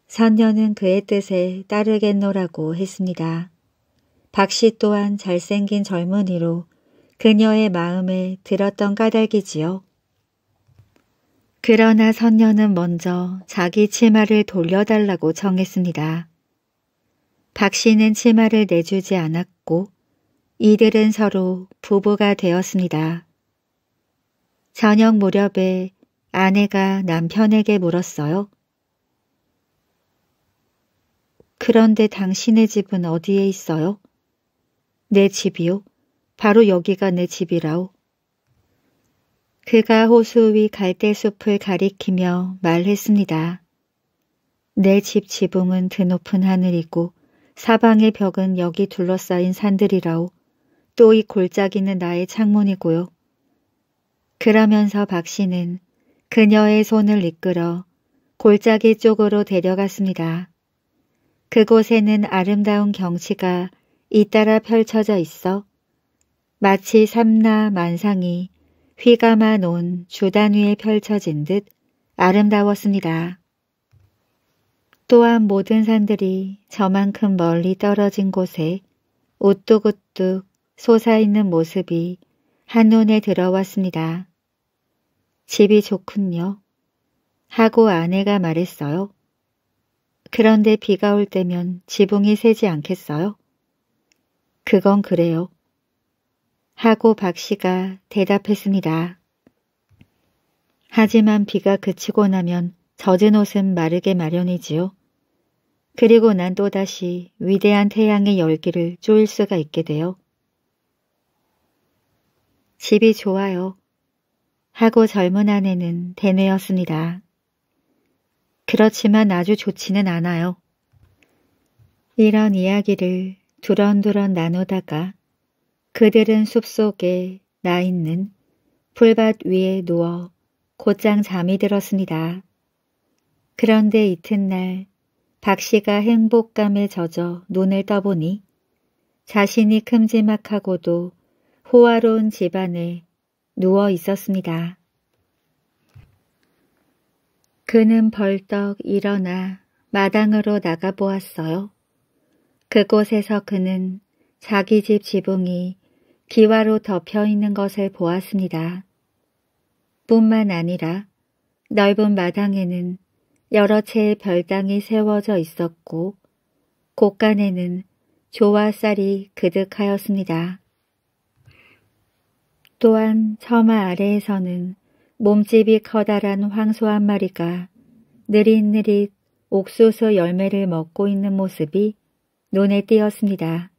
Speaker 1: 선녀는 그의 뜻에 따르겠노라고 했습니다. 박씨 또한 잘생긴 젊은이로 그녀의 마음에 들었던 까닭이지요. 그러나 선녀는 먼저 자기 치마를 돌려달라고 정했습니다. 박 씨는 치마를 내주지 않았고 이들은 서로 부부가 되었습니다. 저녁 무렵에 아내가 남편에게 물었어요. 그런데 당신의 집은 어디에 있어요? 내 집이요. 바로 여기가 내 집이라오. 그가 호수 위 갈대숲을 가리키며 말했습니다. 내 집 지붕은 드높은 하늘이고 사방의 벽은 여기 둘러싸인 산들이라오. 또 이 골짜기는 나의 창문이고요. 그러면서 박 씨는 그녀의 손을 이끌어 골짜기 쪽으로 데려갔습니다. 그곳에는 아름다운 경치가 잇따라 펼쳐져 있어 마치 삼나 만상이 휘감아 놓은 주단 위에 펼쳐진 듯 아름다웠습니다. 또한 모든 산들이 저만큼 멀리 떨어진 곳에 우뚝우뚝 솟아있는 모습이 한눈에 들어왔습니다. 집이 좋군요. 하고 아내가 말했어요. 그런데 비가 올 때면 지붕이 새지 않겠어요? 그건 그래요. 하고 박 씨가 대답했습니다. 하지만 비가 그치고 나면 젖은 옷은 마르게 마련이지요. 그리고 난 또다시 위대한 태양의 열기를 쪼일 수가 있게 돼요. 집이 좋아요. 하고 젊은 아내는 대뇌였습니다. 그렇지만 아주 좋지는 않아요. 이런 이야기를 두런두런 나누다가 그들은 숲속에 나 있는 풀밭 위에 누워 곧장 잠이 들었습니다. 그런데 이튿날 박 씨가 행복감에 젖어 눈을 떠보니 자신이 큼지막하고도 호화로운 집안에 누워 있었습니다. 그는 벌떡 일어나 마당으로 나가보았어요. 그곳에서 그는 자기 집 지붕이 기와로 덮여 있는 것을 보았습니다. 뿐만 아니라 넓은 마당에는 여러 채의 별당이 세워져 있었고 곳간에는 조와 쌀이 그득하였습니다. 또한 처마 아래에서는 몸집이 커다란 황소 한 마리가 느릿느릿 옥수수 열매를 먹고 있는 모습이 눈에 띄었습니다.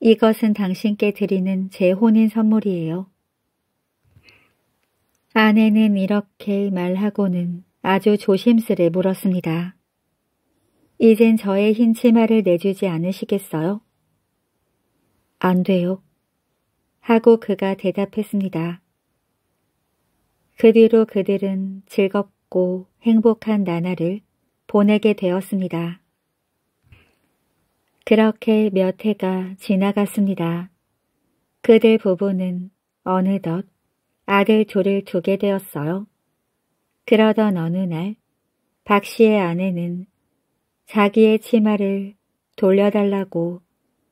Speaker 1: 이것은 당신께 드리는 제 혼인 선물이에요. 아내는 이렇게 말하고는 아주 조심스레 물었습니다. 이젠 저의 흰 치마를 내주지 않으시겠어요? 안 돼요. 하고 그가 대답했습니다. 그 뒤로 그들은 즐겁고 행복한 나날을 보내게 되었습니다. 그렇게 몇 해가 지나갔습니다. 그들 부부는 어느덧 아들 둘을 두게 되었어요. 그러던 어느 날, 박 씨의 아내는 자기의 치마를 돌려달라고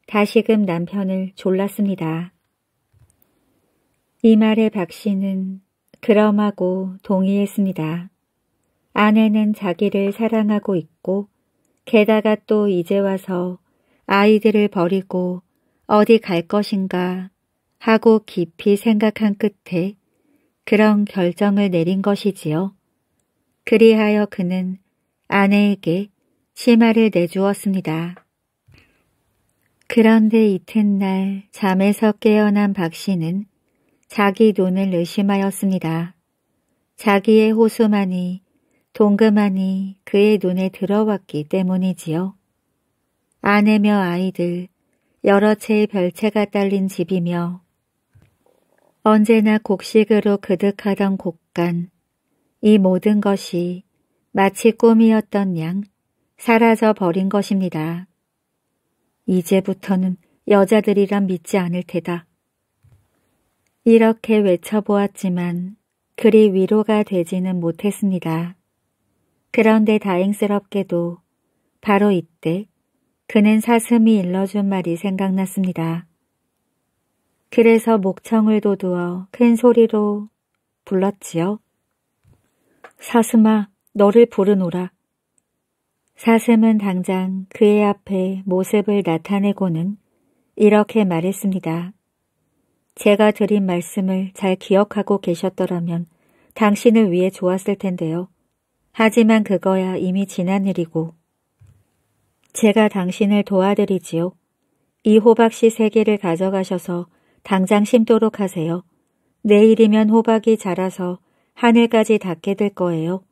Speaker 1: 다시금 남편을 졸랐습니다. 이 말에 박 씨는 그럼하고 동의했습니다. 아내는 자기를 사랑하고 있고 게다가 또 이제 와서 아이들을 버리고 어디 갈 것인가 하고 깊이 생각한 끝에 그런 결정을 내린 것이지요. 그리하여 그는 아내에게 치마를 내주었습니다. 그런데 이튿날 잠에서 깨어난 박 씨는 자기 눈을 의심하였습니다. 자기의 호수만이 동그만이 그의 눈에 들어왔기 때문이지요. 아내며 아이들, 여러 채의 별채가 딸린 집이며 언제나 곡식으로 그득하던 곡간, 이 모든 것이 마치 꿈이었던 양 사라져 버린 것입니다. 이제부터는 여자들이란 믿지 않을 테다. 이렇게 외쳐보았지만 그리 위로가 되지는 못했습니다. 그런데 다행스럽게도 바로 이때 그는 사슴이 일러준 말이 생각났습니다. 그래서 목청을 도두어 큰 소리로 불렀지요. 사슴아, 너를 부르노라. 사슴은 당장 그의 앞에 모습을 나타내고는 이렇게 말했습니다. 제가 드린 말씀을 잘 기억하고 계셨더라면 당신을 위해 좋았을 텐데요. 하지만 그거야 이미 지난 일이고 제가 당신을 도와드리지요. 이 호박씨 세 개를 가져가셔서 당장 심도록 하세요. 내일이면 호박이 자라서 하늘까지 닿게 될 거예요.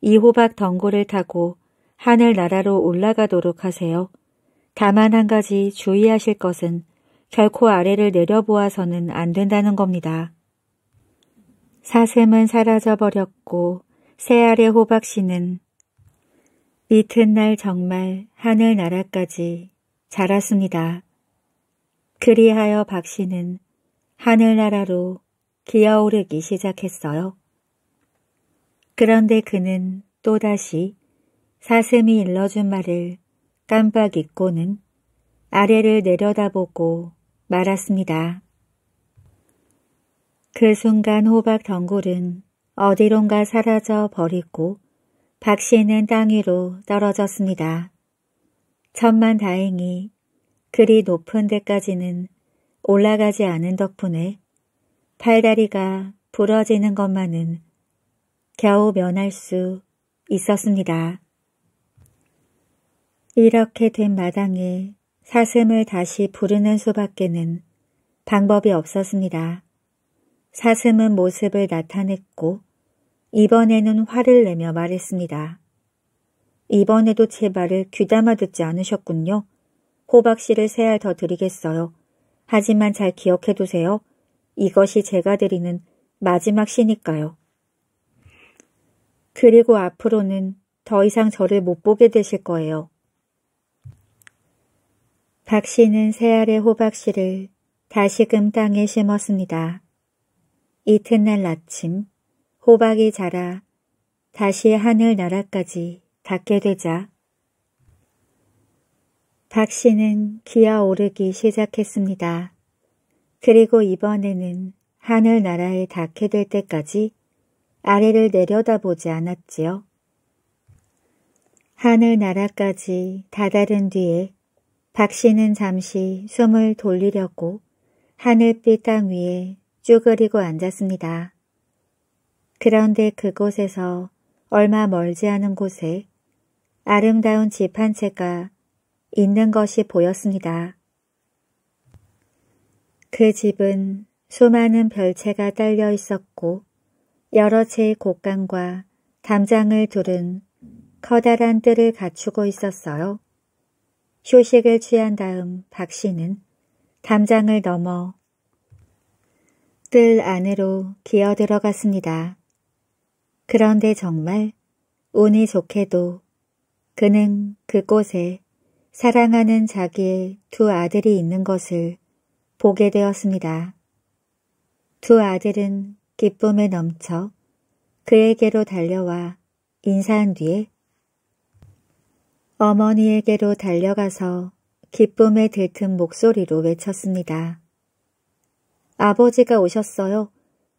Speaker 1: 이 호박 덩굴을 타고 하늘나라로 올라가도록 하세요. 다만 한 가지 주의하실 것은 결코 아래를 내려보아서는 안 된다는 겁니다. 사슴은 사라져버렸고 새알의 호박씨는 이튿날 정말 하늘나라까지 자랐습니다. 그리하여 박 씨는 하늘나라로 기어오르기 시작했어요. 그런데 그는 또다시 사슴이 일러준 말을 깜빡 잊고는 아래를 내려다보고 말았습니다. 그 순간 호박 덩굴은 어디론가 사라져 버리고 박 씨는 땅 위로 떨어졌습니다. 천만 다행히 그리 높은 데까지는 올라가지 않은 덕분에 팔다리가 부러지는 것만은 겨우 면할 수 있었습니다. 이렇게 된 마당에 사슴을 다시 부르는 수밖에는 방법이 없었습니다. 사슴은 모습을 나타냈고 이번에는 화를 내며 말했습니다. 이번에도 제 말을 귀담아 듣지 않으셨군요. 호박 씨를 세 알 더 드리겠어요. 하지만 잘 기억해두세요. 이것이 제가 드리는 마지막 시니까요. 그리고 앞으로는 더 이상 저를 못 보게 되실 거예요. 박 씨는 새 알의 호박 씨를 다시금 땅에 심었습니다. 이튿날 아침 호박이 자라 다시 하늘나라까지 닿게 되자 박 씨는 기어오르기 시작했습니다. 그리고 이번에는 하늘나라에 닿게 될 때까지 아래를 내려다보지 않았지요. 하늘나라까지 다다른 뒤에 박 씨는 잠시 숨을 돌리려고 하늘빛 땅 위에 쭈그리고 앉았습니다. 그런데 그곳에서 얼마 멀지 않은 곳에 아름다운 집 한 채가 있는 것이 보였습니다. 그 집은 수많은 별채가 딸려 있었고 여러 채의 곡간과 담장을 두른 커다란 뜰을 갖추고 있었어요. 휴식을 취한 다음 박 씨는 담장을 넘어 뜰 안으로 기어 들어갔습니다. 그런데 정말 운이 좋게도 그는 그곳에 사랑하는 자기의 두 아들이 있는 것을 보게 되었습니다. 두 아들은 기쁨에 넘쳐 그에게로 달려와 인사한 뒤에 어머니에게로 달려가서 기쁨에 들뜬 목소리로 외쳤습니다. 아버지가 오셨어요.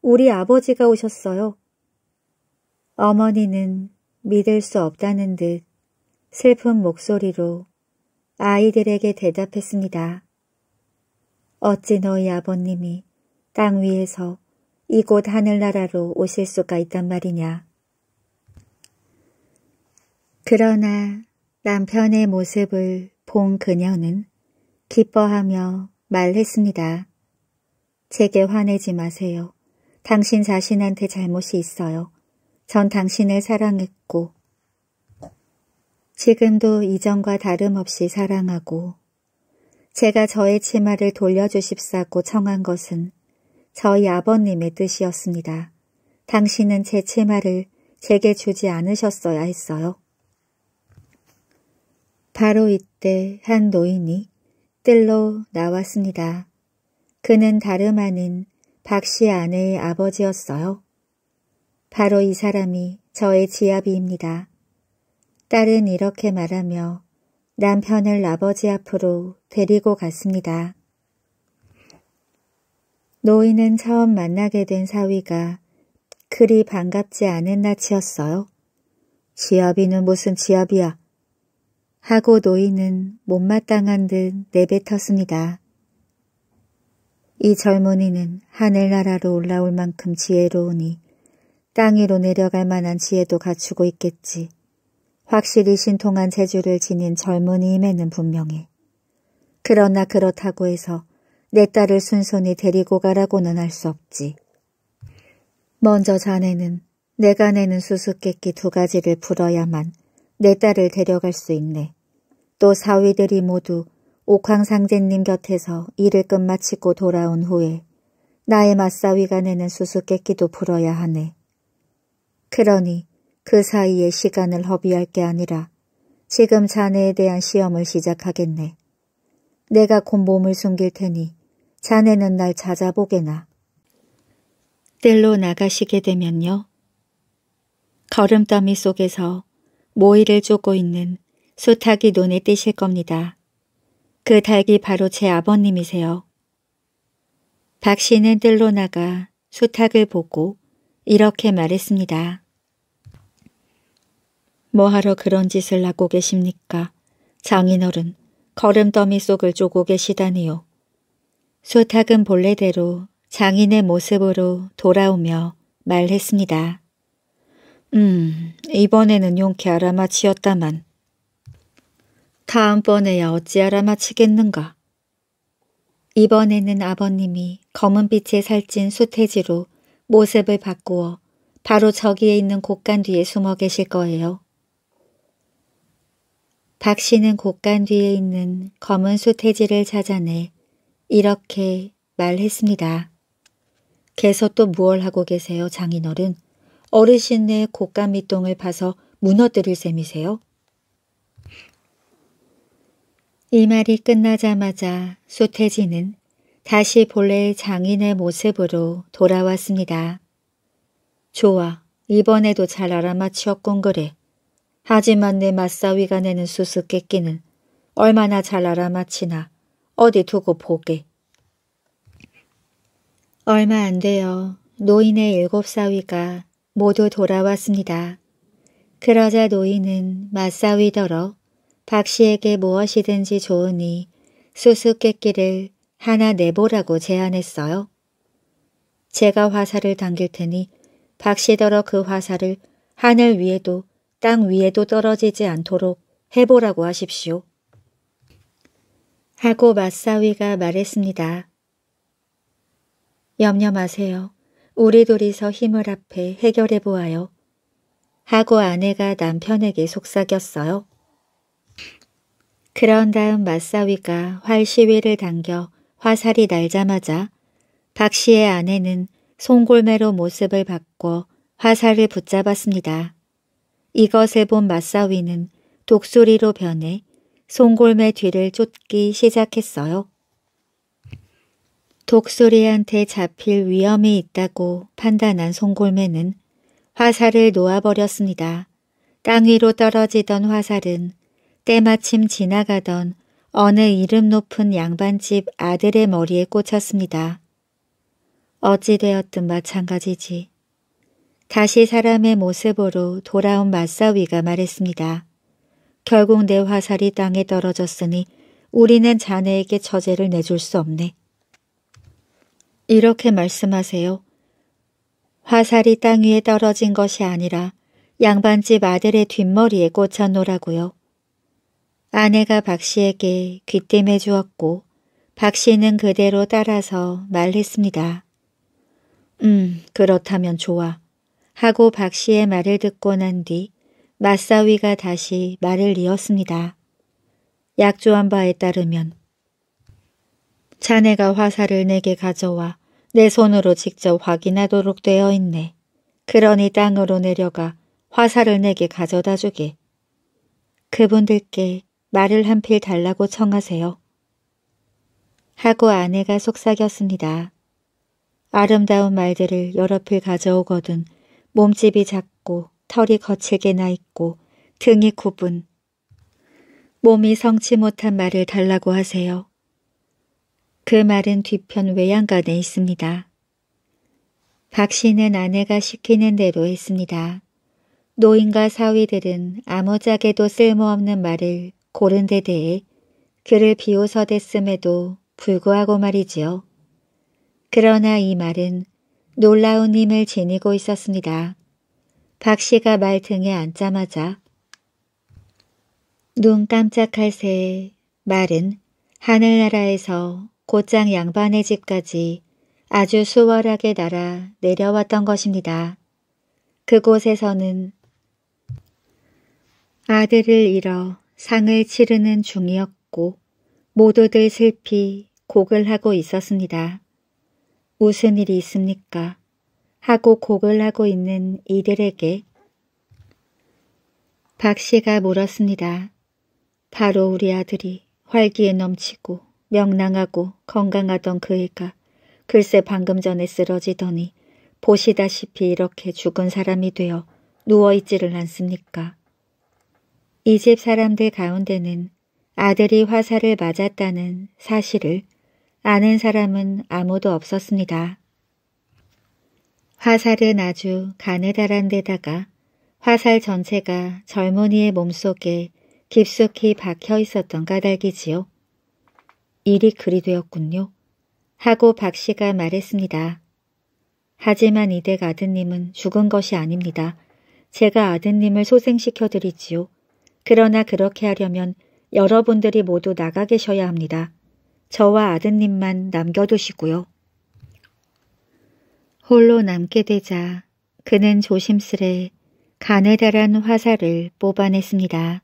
Speaker 1: 우리 아버지가 오셨어요. 어머니는 믿을 수 없다는 듯 슬픈 목소리로 아이들에게 대답했습니다. 어찌 너희 아버님이 땅 위에서 이곳 하늘나라로 오실 수가 있단 말이냐. 그러나 남편의 모습을 본 그녀는 기뻐하며 말했습니다. 제게 화내지 마세요. 당신 자신한테 잘못이 있어요. 전 당신을 사랑했고 지금도 이전과 다름없이 사랑하고 제가 저의 치마를 돌려주십사고 청한 것은 저희 아버님의 뜻이었습니다. 당신은 제 치마를 제게 주지 않으셨어야 했어요. 바로 이때 한 노인이 뜰로 나왔습니다. 그는 다름 아닌 박씨 아내의 아버지였어요. 바로 이 사람이 저의 지아비입니다. 딸은 이렇게 말하며 남편을 아버지 앞으로 데리고 갔습니다. 노인은 처음 만나게 된 사위가 그리 반갑지 않은 낯이었어요. 지압이는 무슨 지압이야. 하고 노인은 못마땅한 듯 내뱉었습니다. 이 젊은이는 하늘나라로 올라올 만큼 지혜로우니 땅으로 내려갈 만한 지혜도 갖추고 있겠지. 확실히 신통한 재주를 지닌 젊은이임에는 분명해. 그러나 그렇다고 해서 내 딸을 순순히 데리고 가라고는 할 수 없지. 먼저 자네는 내가 내는 수수께끼 두 가지를 불어야만내 딸을 데려갈 수 있네. 또 사위들이 모두 옥황상제님 곁에서 일을 끝마치고 돌아온 후에 나의 맞사위가 내는 수수께끼도 불어야 하네. 그러니 그 사이에 시간을 허비할 게 아니라 지금 자네에 대한 시험을 시작하겠네. 내가 곧 몸을 숨길 테니 자네는 날 찾아보게나. 뜰로 나가시게 되면요. 걸음더미 속에서 모이를 쪼고 있는 수탉이 눈에 띄실 겁니다. 그 닭이 바로 제 아버님이세요. 박 씨는 뜰로 나가 수탉을 보고 이렇게 말했습니다. 뭐하러 그런 짓을 하고 계십니까? 장인어른, 걸음더미 속을 쪼고 계시다니요. 수탁은 본래대로 장인의 모습으로 돌아오며 말했습니다. 음, 이번에는 용케 알아맞히었다만. 다음번에야 어찌 알아맞히겠는가. 이번에는 아버님이 검은빛에 살찐 수태지로 모습을 바꾸어 바로 저기에 있는 곳간 뒤에 숨어 계실 거예요. 박 씨는 곡간 뒤에 있는 검은 소태지를 찾아내 이렇게 말했습니다. 개서 또 무얼 하고 계세요, 장인어른? 어르신의 곡간 밑동을 파서 무너뜨릴 셈이세요? 이 말이 끝나자마자 소태지는 다시 본래의 장인의 모습으로 돌아왔습니다. 좋아, 이번에도 잘 알아맞혔군 그래. 하지만 내 맞사위가 내는 수수께끼는 얼마나 잘 알아맞히나 어디 두고 보게. 얼마 안 돼요. 노인의 일곱 사위가 모두 돌아왔습니다. 그러자 노인은 맞사위더러 박 씨에게 무엇이든지 좋으니 수수께끼를 하나 내보라고 제안했어요. 제가 화살을 당길 테니 박 씨더러 그 화살을 하늘 위에도 땅 위에도 떨어지지 않도록 해보라고 하십시오. 하고 마사위가 말했습니다. 염려 마세요. 우리 둘이서 힘을 합해 해결해 보아요. 하고 아내가 남편에게 속삭였어요. 그런 다음 마사위가 활 시위를 당겨 화살이 날자마자 박 씨의 아내는 송골매로 모습을 바꿔 화살을 붙잡았습니다. 이것을 본 마사위는 독수리로 변해 송골매 뒤를 쫓기 시작했어요. 독수리한테 잡힐 위험이 있다고 판단한 송골매는 화살을 놓아버렸습니다. 땅 위로 떨어지던 화살은 때마침 지나가던 어느 이름 높은 양반집 아들의 머리에 꽂혔습니다. 어찌되었든 마찬가지지. 다시 사람의 모습으로 돌아온 마사위가 말했습니다. 결국 내 화살이 땅에 떨어졌으니 우리는 자네에게 처제를 내줄 수 없네. 이렇게 말씀하세요. 화살이 땅 위에 떨어진 것이 아니라 양반집 아들의 뒷머리에 꽂혔노라고요. 아내가 박 씨에게 귀띔해 주었고 박 씨는 그대로 따라서 말했습니다. 음, 그렇다면 좋아. 하고 박 씨의 말을 듣고 난 뒤 마사위가 다시 말을 이었습니다. 약조한 바에 따르면 자네가 화살을 내게 가져와 내 손으로 직접 확인하도록 되어 있네. 그러니 땅으로 내려가 화살을 내게 가져다 주게. 그분들께 말을 한 필 달라고 청하세요. 하고 아내가 속삭였습니다. 아름다운 말들을 여러 필 가져오거든 몸집이 작고 털이 거칠게 나 있고 등이 굽은 몸이 성치 못한 말을 달라고 하세요. 그 말은 뒤편 외양간에 있습니다. 박 씨는 아내가 시키는 대로 했습니다. 노인과 사위들은 아무짝에도 쓸모없는 말을 고른 데 대해 그를 비웃어댔음에도 불구하고 말이지요. 그러나 이 말은 놀라운 힘을 지니고 있었습니다. 박 씨가 말등에 앉자마자 눈 깜짝할 새에 말은 하늘나라에서 곧장 양반의 집까지 아주 수월하게 날아 내려왔던 것입니다. 그곳에서는 아들을 잃어 상을 치르는 중이었고 모두들 슬피 곡을 하고 있었습니다. 무슨 일이 있습니까? 하고 곡을 하고 있는 이들에게 박 씨가 물었습니다. 바로 우리 아들이 활기에 넘치고 명랑하고 건강하던 그 애가 글쎄 방금 전에 쓰러지더니 보시다시피 이렇게 죽은 사람이 되어 누워있지를 않습니까? 이 집 사람들 가운데는 아들이 화살을 맞았다는 사실을 아는 사람은 아무도 없었습니다. 화살은 아주 가느다란 데다가 화살 전체가 젊은이의 몸속에 깊숙이 박혀 있었던 까닭이지요. 일이 그리 되었군요. 하고 박 씨가 말했습니다. 하지만 이 댁 아드님은 죽은 것이 아닙니다. 제가 아드님을 소생시켜 드리지요. 그러나 그렇게 하려면 여러분들이 모두 나가 계셔야 합니다. 저와 아드님만 남겨두시고요. 홀로 남게 되자 그는 조심스레 가느다란 화살을 뽑아냈습니다.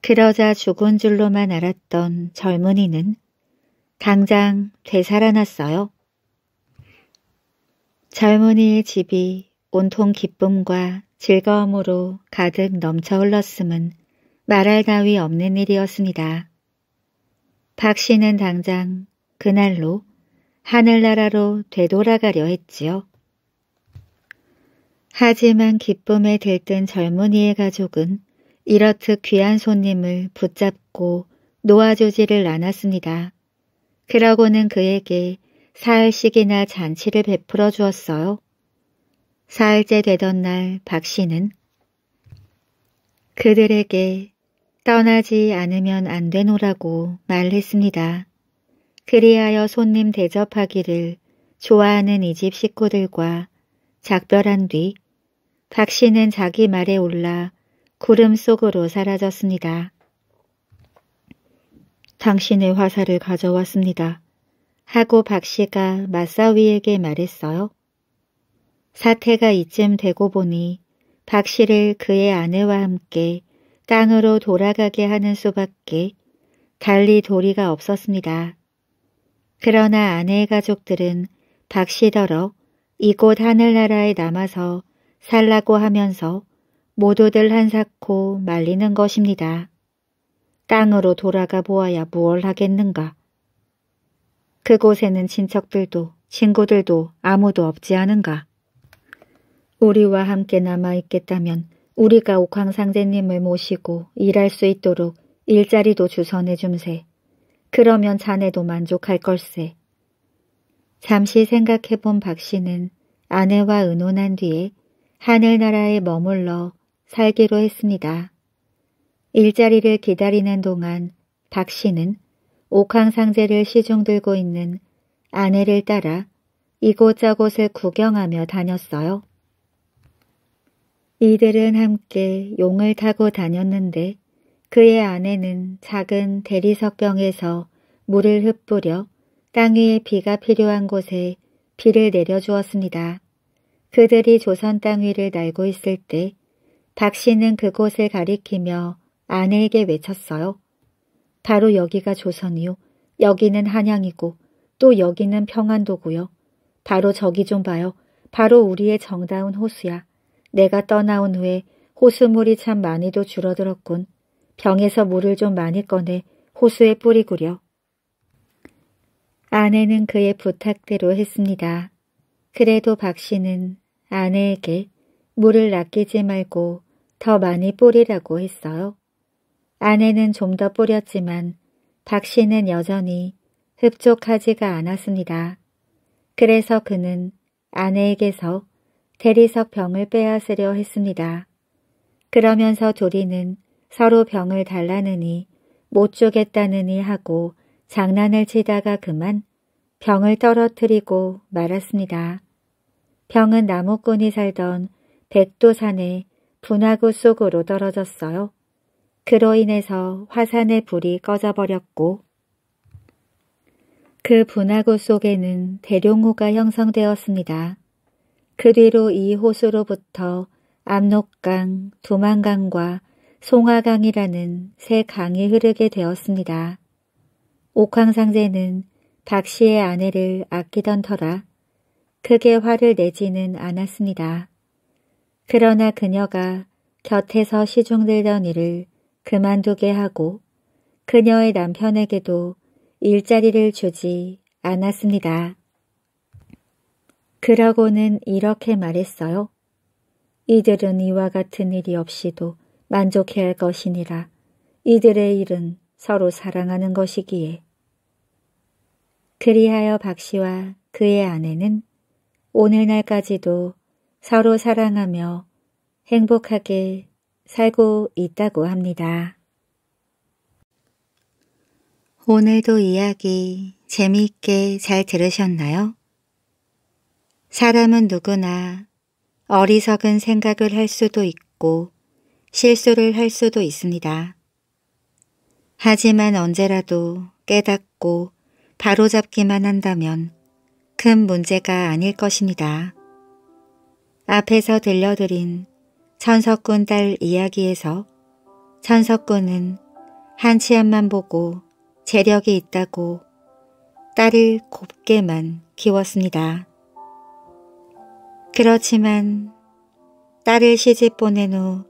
Speaker 1: 그러자 죽은 줄로만 알았던 젊은이는 당장 되살아났어요. 젊은이의 집이 온통 기쁨과 즐거움으로 가득 넘쳐 흘렀음은 말할 나위 없는 일이었습니다. 박 씨는 당장 그날로 하늘나라로 되돌아가려 했지요. 하지만 기쁨에 들뜬 젊은이의 가족은 이렇듯 귀한 손님을 붙잡고 놓아주지를 않았습니다. 그러고는 그에게 사흘씩이나 잔치를 베풀어 주었어요. 사흘째 되던 날박 씨는 그들에게 떠나지 않으면 안 되노라고 말했습니다. 그리하여 손님 대접하기를 좋아하는 이 집 식구들과 작별한 뒤 박씨는 자기 말에 올라 구름 속으로 사라졌습니다. 당신의 화살을 가져왔습니다. 하고 박씨가 마사위에게 말했어요. 사태가 이쯤 되고 보니 박씨를 그의 아내와 함께 땅으로 돌아가게 하는 수밖에 달리 도리가 없었습니다. 그러나 아내의 가족들은 박시더러 이곳 하늘나라에 남아서 살라고 하면서 모두들 한사코 말리는 것입니다. 땅으로 돌아가 보아야 무얼 하겠는가. 그곳에는 친척들도 친구들도 아무도 없지 않은가. 우리와 함께 남아있겠다면 우리가 옥황상제님을 모시고 일할 수 있도록 일자리도 주선해 줌세. 그러면 자네도 만족할 걸세. 잠시 생각해본 박 씨는 아내와 의논한 뒤에 하늘나라에 머물러 살기로 했습니다. 일자리를 기다리는 동안 박 씨는 옥황상제를 시중 들고 있는 아내를 따라 이곳저곳을 구경하며 다녔어요. 이들은 함께 용을 타고 다녔는데 그의 아내는 작은 대리석경에서 물을 흩뿌려 땅 위에 비가 필요한 곳에 비를 내려주었습니다. 그들이 조선 땅 위를 날고 있을 때박 씨는 그곳을 가리키며 아내에게 외쳤어요. 바로 여기가 조선이요. 여기는 한양이고 또 여기는 평안도고요. 바로 저기 좀 봐요. 바로 우리의 정다운 호수야. 내가 떠나온 후에 호수물이 참 많이도 줄어들었군. 병에서 물을 좀 많이 꺼내 호수에 뿌리구려. 아내는 그의 부탁대로 했습니다. 그래도 박 씨는 아내에게 물을 아끼지 말고 더 많이 뿌리라고 했어요. 아내는 좀 더 뿌렸지만 박 씨는 여전히 흡족하지가 않았습니다. 그래서 그는 아내에게서 대리석 병을 빼앗으려 했습니다. 그러면서 조리는 서로 병을 달라느니 못 주겠다느니 하고 장난을 치다가 그만 병을 떨어뜨리고 말았습니다. 병은 나무꾼이 살던 백도산의 분화구 속으로 떨어졌어요. 그로 인해서 화산의 불이 꺼져버렸고 그 분화구 속에는 대룡호가 형성되었습니다. 그 뒤로 이 호수로부터 압록강, 두만강과 송화강이라는 세 강이 흐르게 되었습니다. 옥황상제는 박씨의 아내를 아끼던 터라 크게 화를 내지는 않았습니다. 그러나 그녀가 곁에서 시중들던 일을 그만두게 하고 그녀의 남편에게도 일자리를 주지 않았습니다. 그러고는 이렇게 말했어요. 이들은 이와 같은 일이 없이도 만족해할 것이니라. 이들의 일은 서로 사랑하는 것이기에. 그리하여 박 씨와 그의 아내는 오늘날까지도 서로 사랑하며 행복하게 살고 있다고 합니다. 오늘도 이야기 재미있게 잘 들으셨나요? 사람은 누구나 어리석은 생각을 할 수도 있고 실수를 할 수도 있습니다. 하지만 언제라도 깨닫고 바로잡기만 한다면 큰 문제가 아닐 것입니다. 앞에서 들려드린 천석군 딸 이야기에서 천석군은 한치앞만 보고 재력이 있다고 딸을 곱게만 키웠습니다. 그렇지만 딸을 시집 보낸 후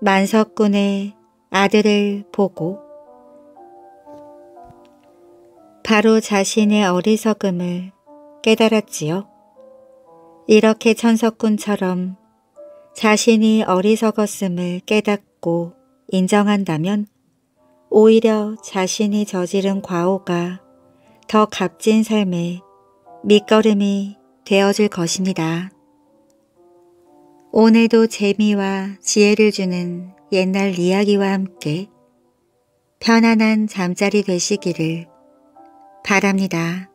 Speaker 1: 만석군의 아들을 보고 바로 자신의 어리석음을 깨달았지요. 이렇게 천석군처럼 자신이 어리석었음을 깨닫고 인정한다면 오히려 자신이 저지른 과오가 더 값진 삶의 밑거름이 되어줄 것입니다. 오늘도 재미와 지혜를 주는 옛날 이야기와 함께 편안한 잠자리 되시기를 바랍니다.